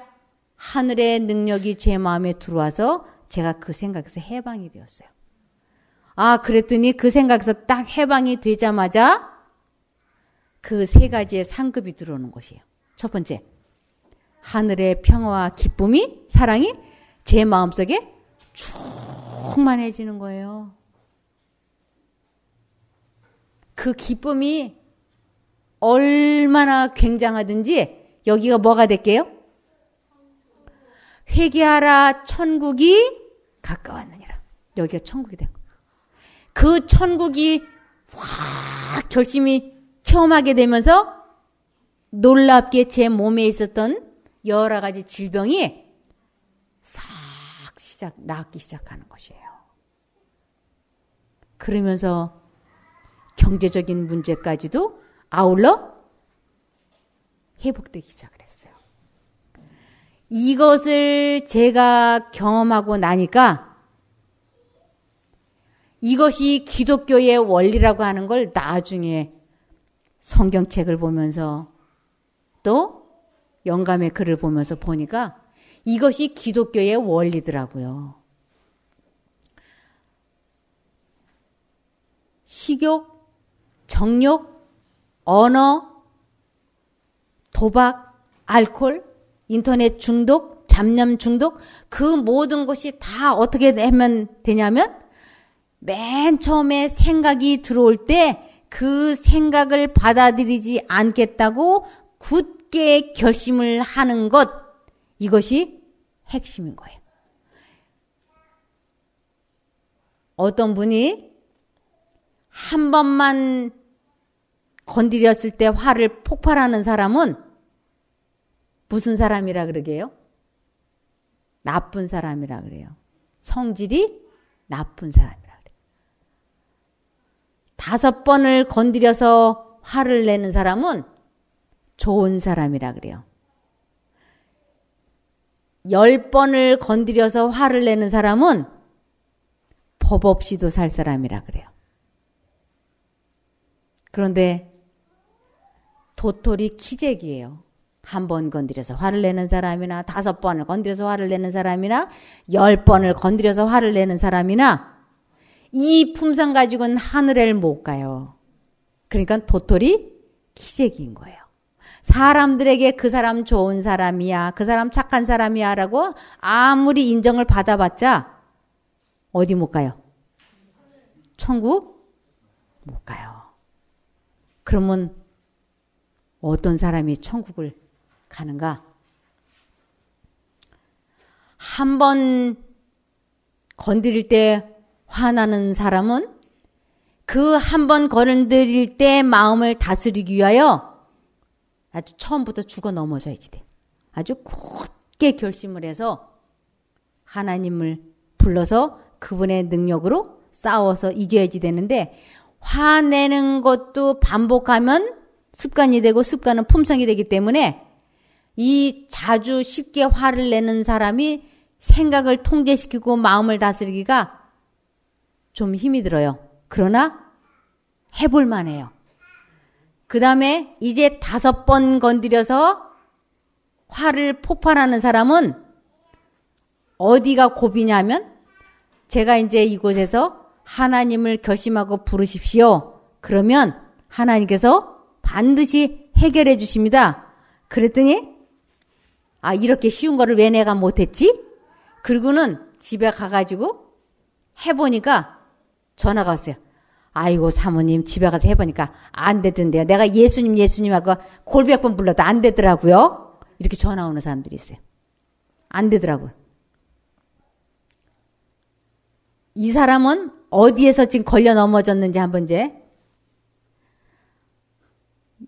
하늘의 능력이 제 마음에 들어와서 제가 그 생각에서 해방이 되었어요. 아, 그랬더니 그 생각에서 딱 해방이 되자마자 그 세 가지의 상급이 들어오는 것이에요. 첫 번째, 하늘의 평화와 기쁨이, 사랑이 제 마음속에 충만해지는 거예요. 그 기쁨이 얼마나 굉장하든지 여기가 뭐가 될게요? 회개하라 천국이 가까웠느니라. 여기가 천국이 된 거예요. 그 천국이 확 결심이 체험하게 되면서 놀랍게 제 몸에 있었던 여러 가지 질병이 싹 시작 나기 시작하는 것이에요. 그러면서 경제적인 문제까지도 아울러 회복되기 시작했어요. 이것을 제가 경험하고 나니까 이것이 기독교의 원리라고 하는 걸 나중에 성경책을 보면서 또 영감의 글을 보면서 보니까 이것이 기독교의 원리더라고요. 식욕, 정욕, 언어, 도박, 알코올, 인터넷 중독, 잡념 중독 그 모든 것이 다 어떻게 되면 되냐면 맨 처음에 생각이 들어올 때 그 생각을 받아들이지 않겠다고 굳게 결심을 하는 것 이것이 핵심인 거예요. 어떤 분이 한 번만 건드렸을 때 화를 폭발하는 사람은 무슨 사람이라 그러게요? 나쁜 사람이라 그래요. 성질이 나쁜 사람이라 그래요. 다섯 번을 건드려서 화를 내는 사람은 좋은 사람이라 그래요. 열 번을 건드려서 화를 내는 사람은 법 없이도 살 사람이라 그래요. 그런데 도토리 기재기예요. 한 번 건드려서 화를 내는 사람이나 다섯 번을 건드려서 화를 내는 사람이나 열 번을 건드려서 화를 내는 사람이나 이 품성 가지고는 하늘을 못 가요. 그러니까 도토리 기재기인 거예요. 사람들에게 그 사람 좋은 사람이야, 그 사람 착한 사람이야 라고 아무리 인정을 받아봤자 어디 못 가요? 천국 못 가요. 그러면 어떤 사람이 천국을 가는가? 한 번 건드릴 때 화나는 사람은 그 한 번 건드릴 때 마음을 다스리기 위하여 아주 처음부터 죽어 넘어져야지 돼. 아주 굳게 결심을 해서 하나님을 불러서 그분의 능력으로 싸워서 이겨야지 되는데 화내는 것도 반복하면 습관이 되고 습관은 품성이 되기 때문에 이 자주 쉽게 화를 내는 사람이 생각을 통제시키고 마음을 다스리기가 좀 힘이 들어요. 그러나 해볼만 해요. 그 다음에 이제 다섯 번 건드려서 화를 폭발하는 사람은 어디가 고비냐면 제가 이제 이곳에서 하나님을 결심하고 부르십시오. 그러면 하나님께서 반드시 해결해 주십니다. 그랬더니 아 이렇게 쉬운 거를 왜 내가 못했지? 그리고는 집에 가가지고 해보니까 전화가 왔어요. 아이고 사모님 집에 가서 해보니까 안 되던데요. 내가 예수님 예수님 하고 골백 번 불러도 안 되더라고요. 이렇게 전화 오는 사람들이 있어요. 안 되더라고요. 이 사람은 어디에서 지금 걸려 넘어졌는지 한 번 이제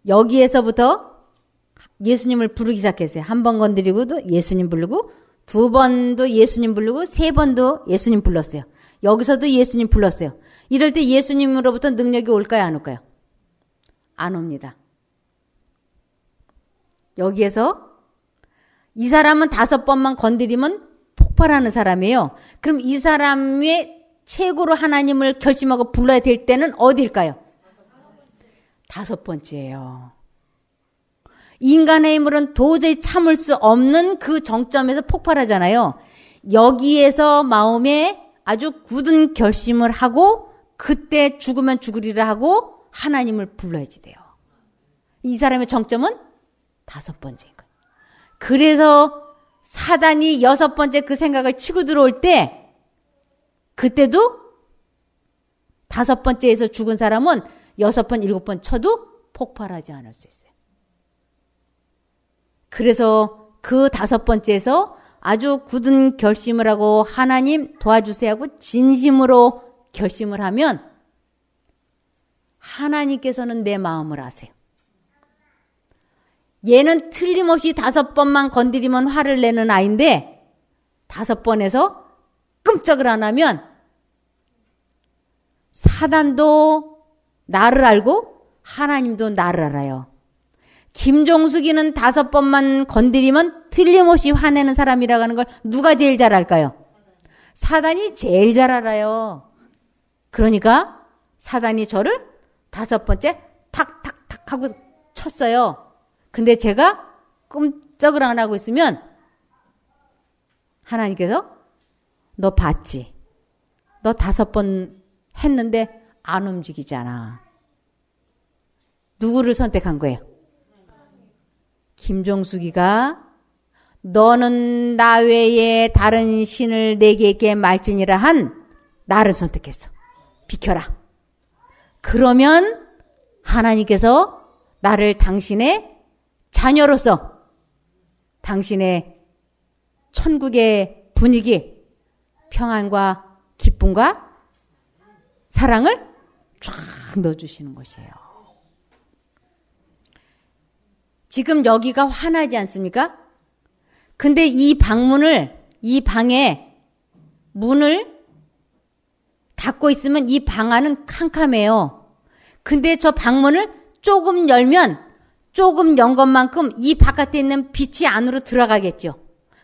여기에서부터 예수님을 부르기 시작했어요. 한 번 건드리고도 예수님 부르고 두 번도 예수님 부르고 세 번도 예수님 불렀어요. 여기서도 예수님 불렀어요. 이럴 때 예수님으로부터 능력이 올까요? 안 올까요? 안 옵니다. 여기에서 이 사람은 다섯 번만 건드리면 폭발하는 사람이에요. 그럼 이 사람의 최고로 하나님을 결심하고 불러야 될 때는 어디일까요? 다섯 번째예요. 인간의 힘으로는 도저히 참을 수 없는 그 정점에서 폭발하잖아요. 여기에서 마음에 아주 굳은 결심을 하고 그때 죽으면 죽으리라 하고 하나님을 불러야지 돼요. 이 사람의 정점은 다섯 번째 그래서 사단이 여섯 번째 그 생각을 치고 들어올 때 그때도 다섯 번째에서 죽은 사람은 여섯 번, 일곱 번 쳐도 폭발하지 않을 수 있어요. 그래서 그 다섯 번째에서 아주 굳은 결심을 하고 하나님 도와주세요 하고 진심으로 결심을 하면 하나님께서는 내 마음을 아세요. 얘는 틀림없이 다섯 번만 건드리면 화를 내는 아인데 다섯 번에서 끔찍을 안 하면 사단도 나를 알고 하나님도 나를 알아요. 김종숙이는 다섯 번만 건드리면 틀림없이 화내는 사람이라는 고하걸 누가 제일 잘 알까요? 사단이 제일 잘 알아요. 그러니까 사단이 저를 다섯 번째 탁탁탁 하고 쳤어요. 근데 제가 꿈쩍을안 하고 있으면 하나님께서 너 봤지? 너 다섯 번 했는데 안 움직이잖아. 누구를 선택한 거예요? 김종숙이가 너는 나 외에 다른 신을 내게 말지니라 한 나를 선택했어. 비켜라. 그러면 하나님께서 나를 당신의 자녀로서 당신의 천국의 분위기, 평안과 기쁨과 사랑을 쫙 넣어주시는 것이에요. 지금 여기가 화나지 않습니까? 근데 이 방문을, 이 방에 문을 닫고 있으면 이 방 안은 캄캄해요. 근데 저 방문을 조금 열면 조금 연 것만큼 이 바깥에 있는 빛이 안으로 들어가겠죠.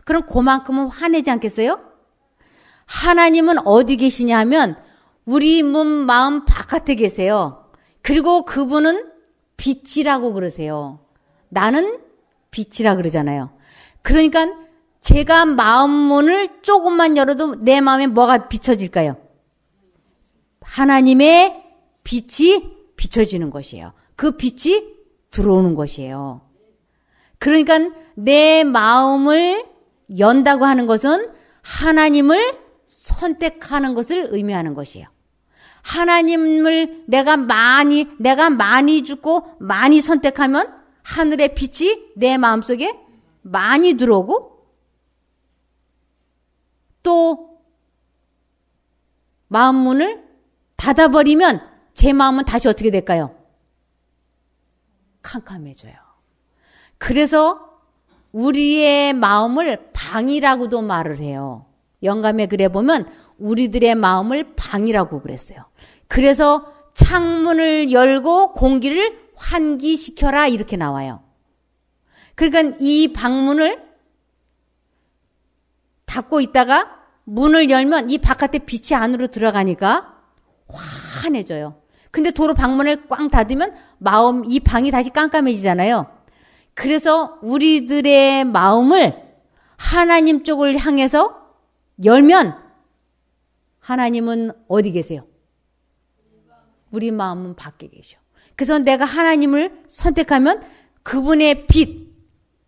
그럼 그만큼은 화내지 않겠어요? 하나님은 어디 계시냐 하면 우리 몸, 마음 바깥에 계세요. 그리고 그분은 빛이라고 그러세요. 나는 빛이라 그러잖아요. 그러니까 제가 마음 문을 조금만 열어도 내 마음에 뭐가 비춰질까요? 하나님의 빛이 비춰지는 것이에요. 그 빛이 들어오는 것이에요. 그러니까 내 마음을 연다고 하는 것은 하나님을 선택하는 것을 의미하는 것이에요. 하나님을 내가 많이, 내가 많이 주고 많이 선택하면 하늘의 빛이 내 마음속에 많이 들어오고 또 마음 문을 닫아버리면 제 마음은 다시 어떻게 될까요? 캄캄해져요. 그래서 우리의 마음을 방이라고도 말을 해요. 영감의 글에 보면 우리들의 마음을 방이라고 그랬어요. 그래서 창문을 열고 공기를 환기시켜라 이렇게 나와요. 그러니까 이 방문을 닫고 있다가 문을 열면 이 바깥에 빛이 안으로 들어가니까 환해져요. 근데 도로 방문을 꽝 닫으면 마음 이 방이 다시 깜깜해지잖아요. 그래서 우리들의 마음을 하나님 쪽을 향해서 열면 하나님은 어디 계세요? 우리 마음은 밖에 계셔. 그래서 내가 하나님을 선택하면 그분의 빛,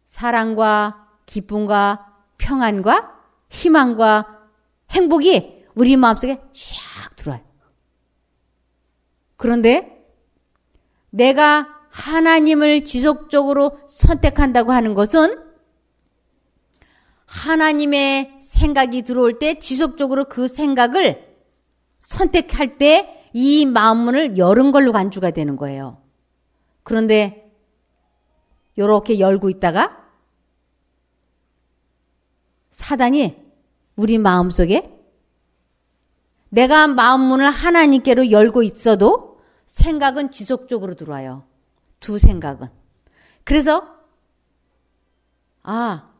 사랑과 기쁨과 평안과 희망과 행복이 우리 마음속에 샥 들어와요. 그런데 내가 하나님을 지속적으로 선택한다고 하는 것은 하나님의 생각이 들어올 때 지속적으로 그 생각을 선택할 때 이 마음문을 열은 걸로 간주가 되는 거예요. 그런데 이렇게 열고 있다가 사단이 우리 마음속에 내가 마음문을 하나님께로 열고 있어도 생각은 지속적으로 들어와요. 두 생각은. 그래서 아,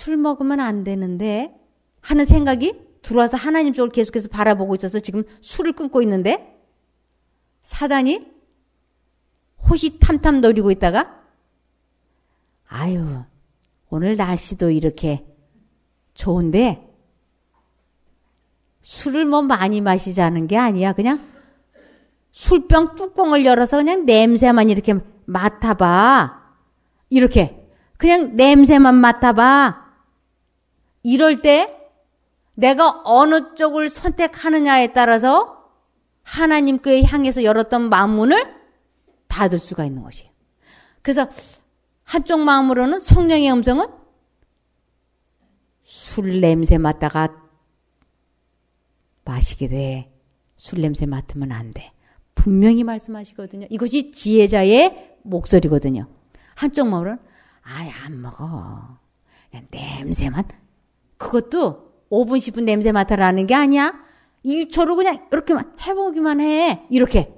술 먹으면 안 되는데 하는 생각이 들어와서 하나님 쪽을 계속해서 바라보고 있어서 지금 술을 끊고 있는데 사단이 호시탐탐 노리고 있다가 아유 오늘 날씨도 이렇게 좋은데 술을 뭐 많이 마시자는 게 아니야 그냥 술병 뚜껑을 열어서 그냥 냄새만 이렇게 맡아봐 이렇게 그냥 냄새만 맡아봐 이럴 때 내가 어느 쪽을 선택하느냐에 따라서 하나님께 향해서 열었던 마음문을 닫을 수가 있는 것이에요. 그래서 한쪽 마음으로는 성령의 음성은 술 냄새 맡다가 마시게 돼. 술 냄새 맡으면 안 돼. 분명히 말씀하시거든요. 이것이 지혜자의 목소리거든요. 한쪽 마음으로는 아예 안 먹어. 그냥 냄새만 그것도 5분, 10분 냄새 맡아라는 게 아니야. 2초로 그냥 이렇게만 해보기만 해. 이렇게.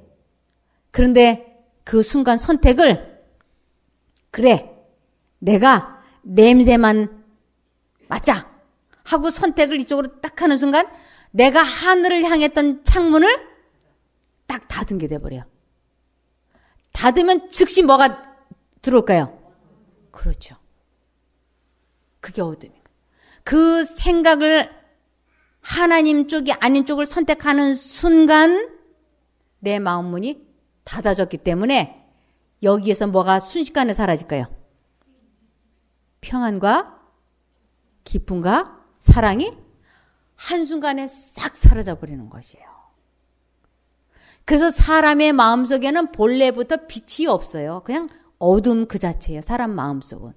그런데 그 순간 선택을, 그래. 내가 냄새만 맞자. 하고 선택을 이쪽으로 딱 하는 순간 내가 하늘을 향했던 창문을 딱 닫은 게 돼버려. 닫으면 즉시 뭐가 들어올까요? 그렇죠. 그게 어둠이. 그 생각을 하나님 쪽이 아닌 쪽을 선택하는 순간 내 마음 문이 닫아졌기 때문에 여기에서 뭐가 순식간에 사라질까요? 평안과 기쁨과 사랑이 한순간에 싹 사라져 버리는 것이에요. 그래서 사람의 마음속에는 본래부터 빛이 없어요. 그냥 어둠 그 자체예요. 사람 마음속은.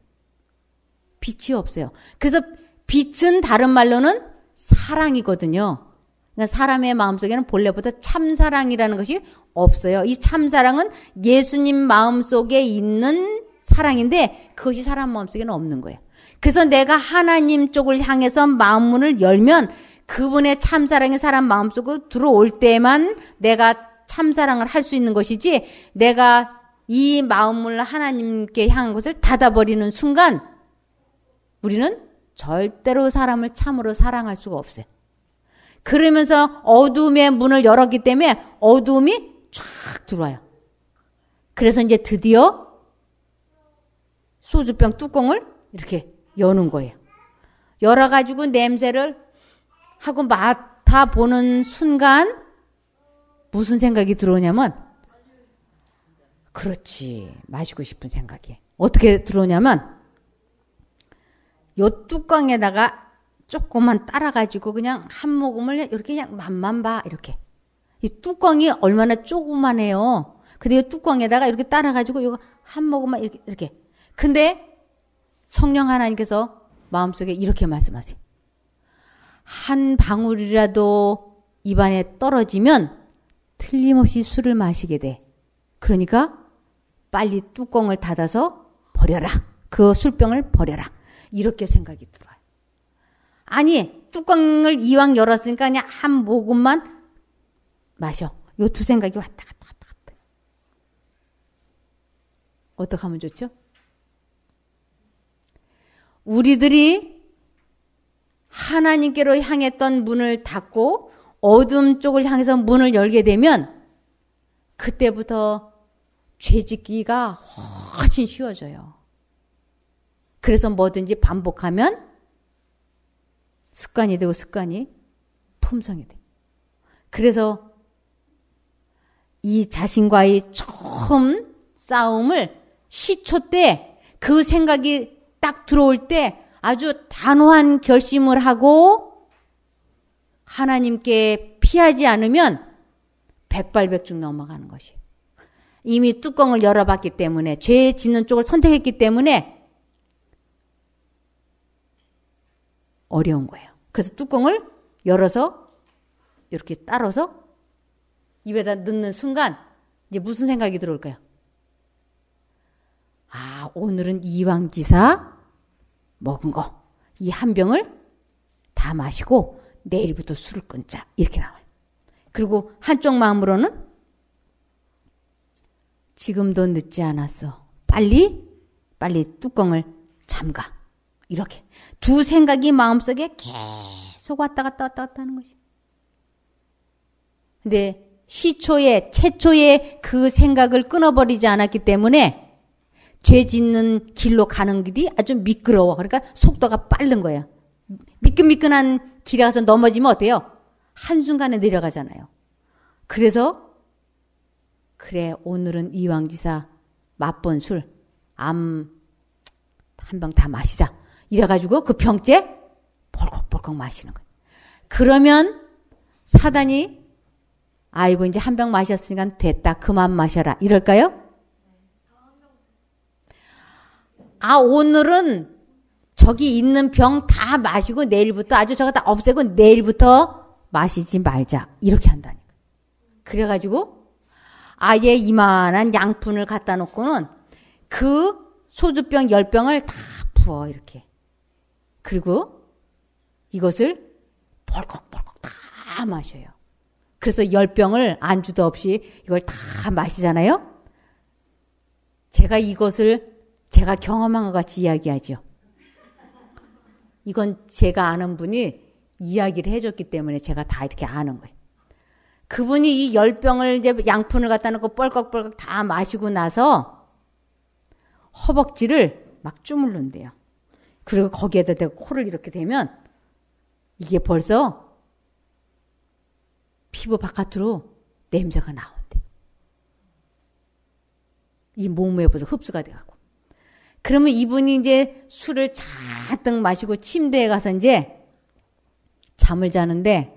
빛이 없어요. 그래서 빛은 다른 말로는 사랑이거든요. 그러니까 사람의 마음속에는 본래보다 참사랑이라는 것이 없어요. 이 참사랑은 예수님 마음속에 있는 사랑인데 그것이 사람 마음속에는 없는 거예요. 그래서 내가 하나님 쪽을 향해서 마음문을 열면 그분의 참사랑이 사람 마음속으로 들어올 때만 내가 참사랑을 할 수 있는 것이지 내가 이 마음을 문 하나님께 향한 것을 닫아버리는 순간 우리는 절대로 사람을 참으로 사랑할 수가 없어요. 그러면서 어둠의 문을 열었기 때문에 어둠이 쫙 들어와요. 그래서 이제 드디어 소주병 뚜껑을 이렇게 여는 거예요. 열어가지고 냄새를 하고 맡아보는 순간 무슨 생각이 들어오냐면 그렇지 마시고 싶은 생각이 어떻게 들어오냐면 요 뚜껑에다가 조금만 따라가지고 그냥 한 모금을 이렇게 그냥 맛만 봐. 이렇게. 이 뚜껑이 얼마나 조그만해요. 근데 요 뚜껑에다가 이렇게 따라가지고 요거한 모금만 이렇게, 이렇게. 근데 성령 하나님께서 마음속에 이렇게 말씀하세요. 한 방울이라도 입안에 떨어지면 틀림없이 술을 마시게 돼. 그러니까 빨리 뚜껑을 닫아서 버려라. 그 술병을 버려라. 이렇게 생각이 들어요. 아니, 뚜껑을 이왕 열었으니까 그냥 한 모금만 마셔. 요 두 생각이 왔다 갔다 왔다 갔다. 어떻게 하면 좋죠? 우리들이 하나님께로 향했던 문을 닫고 어둠 쪽을 향해서 문을 열게 되면 그때부터 죄짓기가 훨씬 쉬워져요. 그래서 뭐든지 반복하면 습관이 되고 습관이 품성이 돼. 그래서 이 자신과의 처음 싸움을 시초 때 그 생각이 딱 들어올 때 아주 단호한 결심을 하고 하나님께 피하지 않으면 백발백중 넘어가는 것이. 이미 뚜껑을 열어봤기 때문에 죄 짓는 쪽을 선택했기 때문에 어려운 거예요. 그래서 뚜껑을 열어서 이렇게 따라서 입에다 넣는 순간 이제 무슨 생각이 들어올까요? 아, 오늘은 이왕지사 먹은 거, 이 한 병을 다 마시고 내일부터 술을 끊자. 이렇게 나와요. 그리고 한쪽 마음으로는 지금도 늦지 않았어. 빨리, 빨리 뚜껑을 잠가. 이렇게 두 생각이 마음속에 계속 왔다 갔다 왔다 갔다 하는 것이. 근데 시초에 최초에 그 생각을 끊어버리지 않았기 때문에 죄 짓는 길로 가는 길이 아주 미끄러워. 그러니까 속도가 빠른 거예요 미끈미끈한 길에 가서 넘어지면 어때요? 한순간에 내려가잖아요. 그래서 그래 오늘은 이왕지사 맛본 술 암 한 방 다 마시자. 이래가지고 그 병째 벌컥벌컥 마시는 거예요. 그러면 사단이 아이고 이제 한 병 마셨으니까 됐다 그만 마셔라 이럴까요? 아 오늘은 저기 있는 병 다 마시고 내일부터 아주 저거 다 없애고 내일부터 마시지 말자 이렇게 한다니까. 그래가지고 아예 이만한 양푼을 갖다 놓고는 그 소주병 열병을 다 부어 이렇게. 그리고 이것을 벌컥벌컥 다 마셔요. 그래서 열 병을 안주도 없이 이걸 다 마시잖아요. 제가 이것을 제가 경험한 것 같이 이야기하죠. 이건 제가 아는 분이 이야기를 해줬기 때문에 제가 다 이렇게 아는 거예요. 그분이 이 열병을 이제 양푼을 갖다 놓고 뻘꺽뻘꺽 다 마시고 나서 허벅지를 막 주물른대요. 그리고 거기에다 대고 코를 이렇게 대면 이게 벌써 피부 바깥으로 냄새가 나온대. 이 몸에 벌써 흡수가 돼가고. 그러면 이분이 이제 술을 잔뜩 마시고 침대에 가서 이제 잠을 자는데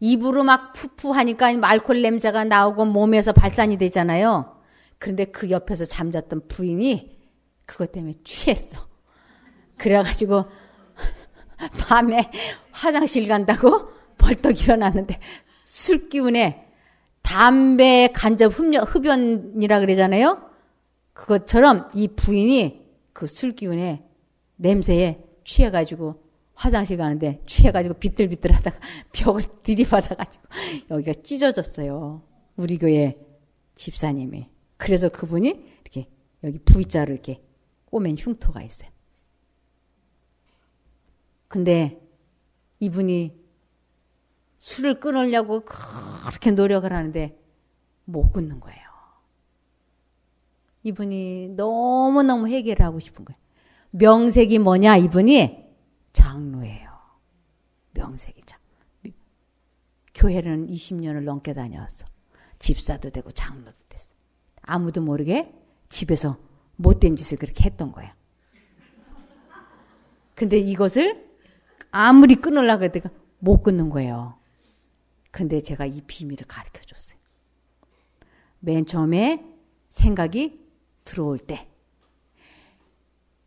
입으로 막 푸푸 하니까 알콜 냄새가 나오고 몸에서 발산이 되잖아요. 그런데 그 옆에서 잠잤던 부인이 그것 때문에 취했어. 그래가지고 밤에 화장실 간다고 벌떡 일어났는데 술 기운에 담배 간접 흡연, 흡연이라 그러잖아요. 그것처럼 이 부인이 그 술 기운에 냄새에 취해가지고 화장실 가는데 취해가지고 비틀비틀 하다가 벽을 들이받아가지고 여기가 찢어졌어요. 우리 교회 집사님이. 그래서 그분이 이렇게 여기 V자로 이렇게 꼬맨 흉터가 있어요. 근데 이분이 술을 끊으려고 그렇게 노력을 하는데 못 끊는 거예요. 이분이 너무너무 해결 하고 싶은 거예요. 명색이 뭐냐? 이분이 장로예요. 명색이 장. 교회는 20년을 넘게 다녀왔어. 집사도 되고 장로도 됐어. 아무도 모르게 집에서 못된 짓을 그렇게 했던 거야. 근데 이것을 아무리 끊으려고 해도 못 끊는 거예요. 근데 제가 이 비밀을 가르쳐 줬어요. 맨 처음에 생각이 들어올 때,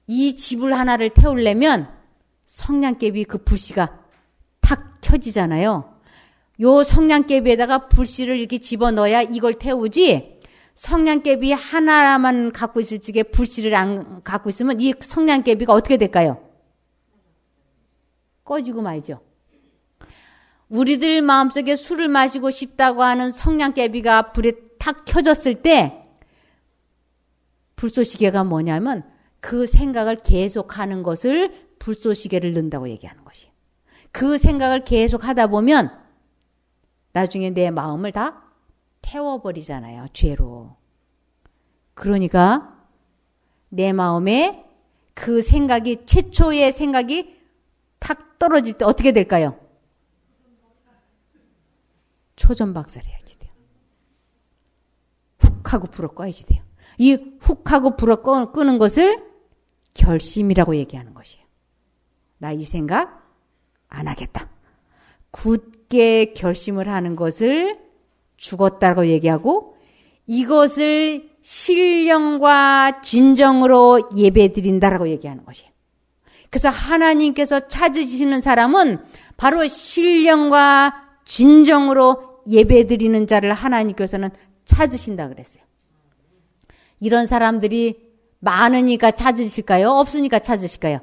이 집을 하나를 태우려면 성냥개비 그 불씨가 탁 켜지잖아요. 요 성냥개비에다가 불씨를 이렇게 집어 넣어야 이걸 태우지, 성냥개비 하나만 갖고 있을 적에 불씨를 안 갖고 있으면 이 성냥개비가 어떻게 될까요? 꺼지고 말죠. 우리들 마음속에 술을 마시고 싶다고 하는 성냥개비가 불에 탁 켜졌을 때 불쏘시개가 뭐냐면 그 생각을 계속하는 것을 불쏘시개를 넣는다고 얘기하는 것이. 그 생각을 계속 하다 보면 나중에 내 마음을 다 태워버리잖아요. 죄로. 그러니까 내 마음에 그 생각이 최초의 생각이 탁 떨어질 때 어떻게 될까요? 초전박살 해야지 돼요. 훅 하고 불어 꺼야지 돼요. 이 훅 하고 불어 꺼, 끄는 것을 결심이라고 얘기하는 것이에요. 나 이 생각 안 하겠다. 굳게 결심을 하는 것을 죽었다고 얘기하고 이것을 신령과 진정으로 예배드린다라고 얘기하는 것이에요. 그래서 하나님께서 찾으시는 사람은 바로 신령과 진정으로 예배드리는 자를 하나님께서는 찾으신다 그랬어요. 이런 사람들이 많으니까 찾으실까요? 없으니까 찾으실까요?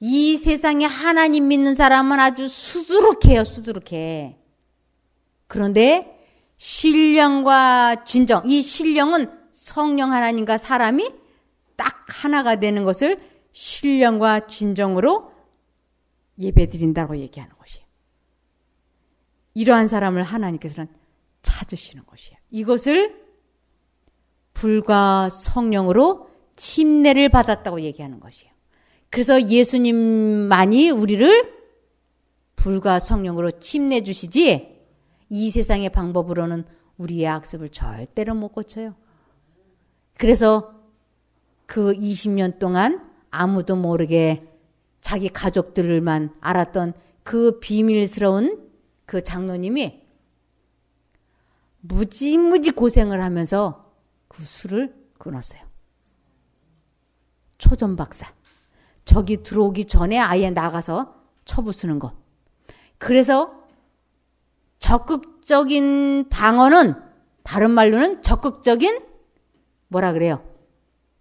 이 세상에 하나님 믿는 사람은 아주 수두룩해요, 수두룩해. 그런데 신령과 진정, 이 신령은 성령 하나님과 사람이 딱 하나가 되는 것을 신령과 진정으로 예배드린다고 얘기하는 것이에요. 이러한 사람을 하나님께서는 찾으시는 것이에요. 이것을 불과 성령으로 침례를 받았다고 얘기하는 것이에요. 그래서 예수님만이 우리를 불과 성령으로 침례 주시지 이 세상의 방법으로는 우리의 악습을 절대로 못 고쳐요. 그래서 그 20년 동안 아무도 모르게 자기 가족들만 알았던 그 비밀스러운 그 장로님이 무지무지 고생을 하면서 그 술을 끊었어요. 초전 박사. 저기 들어오기 전에 아예 나가서 처부수는 것. 그래서 적극적인 방어는 다른 말로는 적극적인 뭐라 그래요?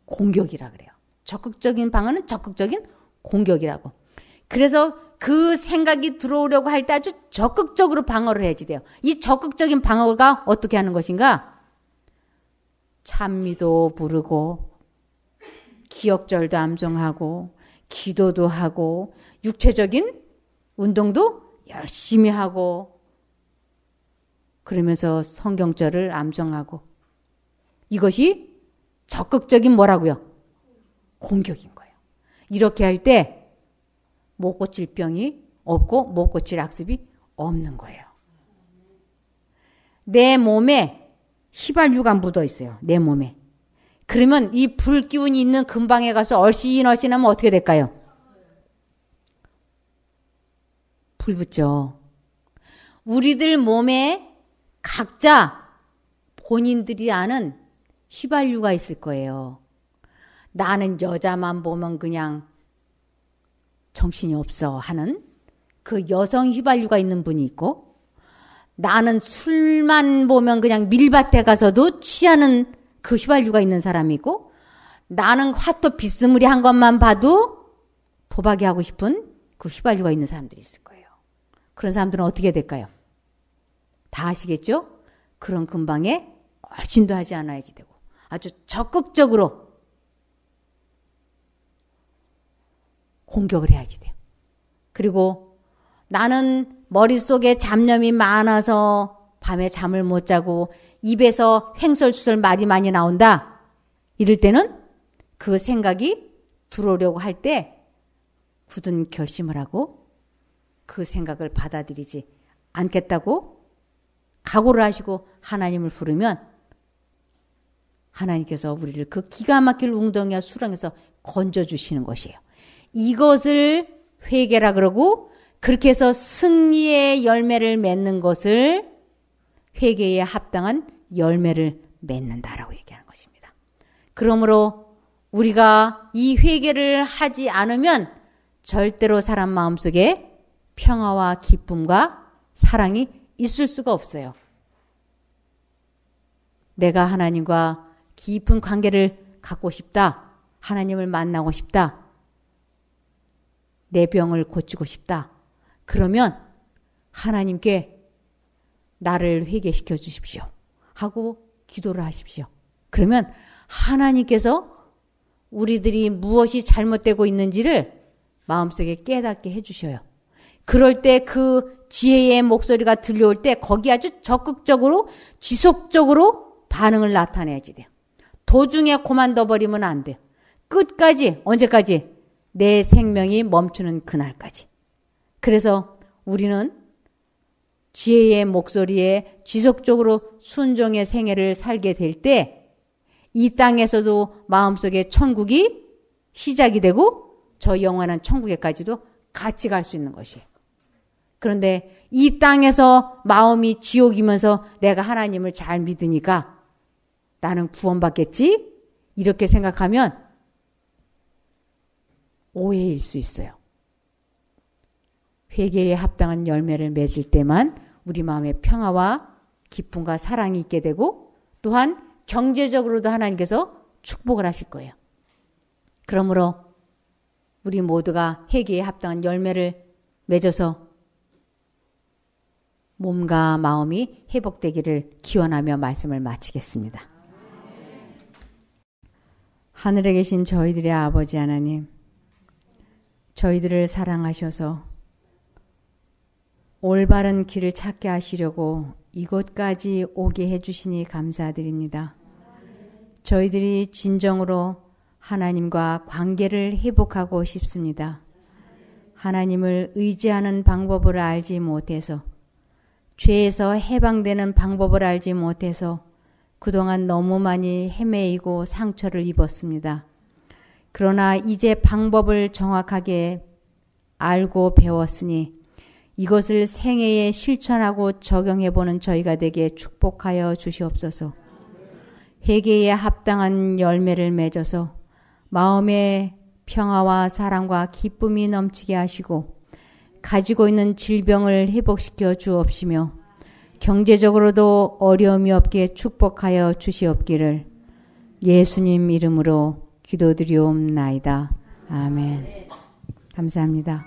공격이라 그래요. 적극적인 방어는 적극적인 공격이라고. 그래서 그 생각이 들어오려고 할 때 아주 적극적으로 방어를 해야지 돼요. 이 적극적인 방어가 어떻게 하는 것인가? 찬미도 부르고, 기억절도 암송하고, 기도도 하고, 육체적인 운동도 열심히 하고, 그러면서 성경절을 암송하고, 이것이 적극적인 뭐라고요? 공격인 거예요. 이렇게 할때못 고칠 병이 없고 못 고칠 악습이 없는 거예요. 내 몸에 휘발유가 묻어 있어요. 내 몸에. 그러면 이 불기운이 있는 근방에 가서 얼씬얼씬 하면 어떻게 될까요? 불 붙죠. 우리들 몸에 각자 본인들이 아는 휘발유가 있을 거예요. 나는 여자만 보면 그냥 정신이 없어 하는 그 여성 휘발유가 있는 분이 있고 나는 술만 보면 그냥 밀밭에 가서도 취하는 그 휘발유가 있는 사람이고 나는 화토 비스무리한 것만 봐도 도박이 하고 싶은 그 휘발유가 있는 사람들이 있을 거예요. 그런 사람들은 어떻게 될까요? 다 아시겠죠? 그런 근방에 훨씬 더 하지 않아야지 되고 아주 적극적으로 공격을 해야지 돼요. 그리고 나는 머릿속에 잡념이 많아서 밤에 잠을 못 자고 입에서 횡설수설 말이 많이 나온다. 이럴 때는 그 생각이 들어오려고 할 때 굳은 결심을 하고 그 생각을 받아들이지 않겠다고 각오를 하시고 하나님을 부르면 하나님께서 우리를 그 기가 막힐 웅덩이와 수렁에서 건져주시는 것이에요. 이것을 회개라 그러고 그렇게 해서 승리의 열매를 맺는 것을 회개에 합당한 열매를 맺는다라고 얘기하는 것입니다. 그러므로 우리가 이 회개를 하지 않으면 절대로 사람 마음속에 평화와 기쁨과 사랑이 있을 수가 없어요. 내가 하나님과 깊은 관계를 갖고 싶다. 하나님을 만나고 싶다. 내 병을 고치고 싶다. 그러면 하나님께 나를 회개시켜 주십시오. 하고 기도를 하십시오. 그러면 하나님께서 우리들이 무엇이 잘못되고 있는지를 마음속에 깨닫게 해주셔요. 그럴 때 그 지혜의 목소리가 들려올 때 거기 아주 적극적으로 지속적으로 반응을 나타내야지 돼요. 도중에 고만둬 버리면 안 돼요. 끝까지 언제까지 내 생명이 멈추는 그날까지. 그래서 우리는 지혜의 목소리에 지속적으로 순종의 생애를 살게 될 때 이 땅에서도 마음속에 천국이 시작이 되고 저 영원한 천국에까지도 같이 갈 수 있는 것이에요. 그런데 이 땅에서 마음이 지옥이면서 내가 하나님을 잘 믿으니까 나는 구원받겠지? 이렇게 생각하면 오해일 수 있어요. 회개에 합당한 열매를 맺을 때만 우리 마음에 평화와 기쁨과 사랑이 있게 되고 또한 경제적으로도 하나님께서 축복을 하실 거예요. 그러므로 우리 모두가 회개에 합당한 열매를 맺어서 몸과 마음이 회복되기를 기원하며 말씀을 마치겠습니다. 하늘에 계신 저희들의 아버지 하나님, 저희들을 사랑하셔서 올바른 길을 찾게 하시려고 이곳까지 오게 해주시니 감사드립니다. 저희들이 진정으로 하나님과 관계를 회복하고 싶습니다. 하나님을 의지하는 방법을 알지 못해서, 죄에서 해방되는 방법을 알지 못해서 그동안 너무 많이 헤매이고 상처를 입었습니다. 그러나 이제 방법을 정확하게 알고 배웠으니 이것을 생애에 실천하고 적용해 보는 저희가 되게 축복하여 주시옵소서. 회개에 합당한 열매를 맺어서 마음의 평화와 사랑과 기쁨이 넘치게 하시고 가지고 있는 질병을 회복시켜 주옵시며 경제적으로도 어려움이 없게 축복하여 주시옵기를 예수님 이름으로 기도드리옵나이다. 아멘. 감사합니다.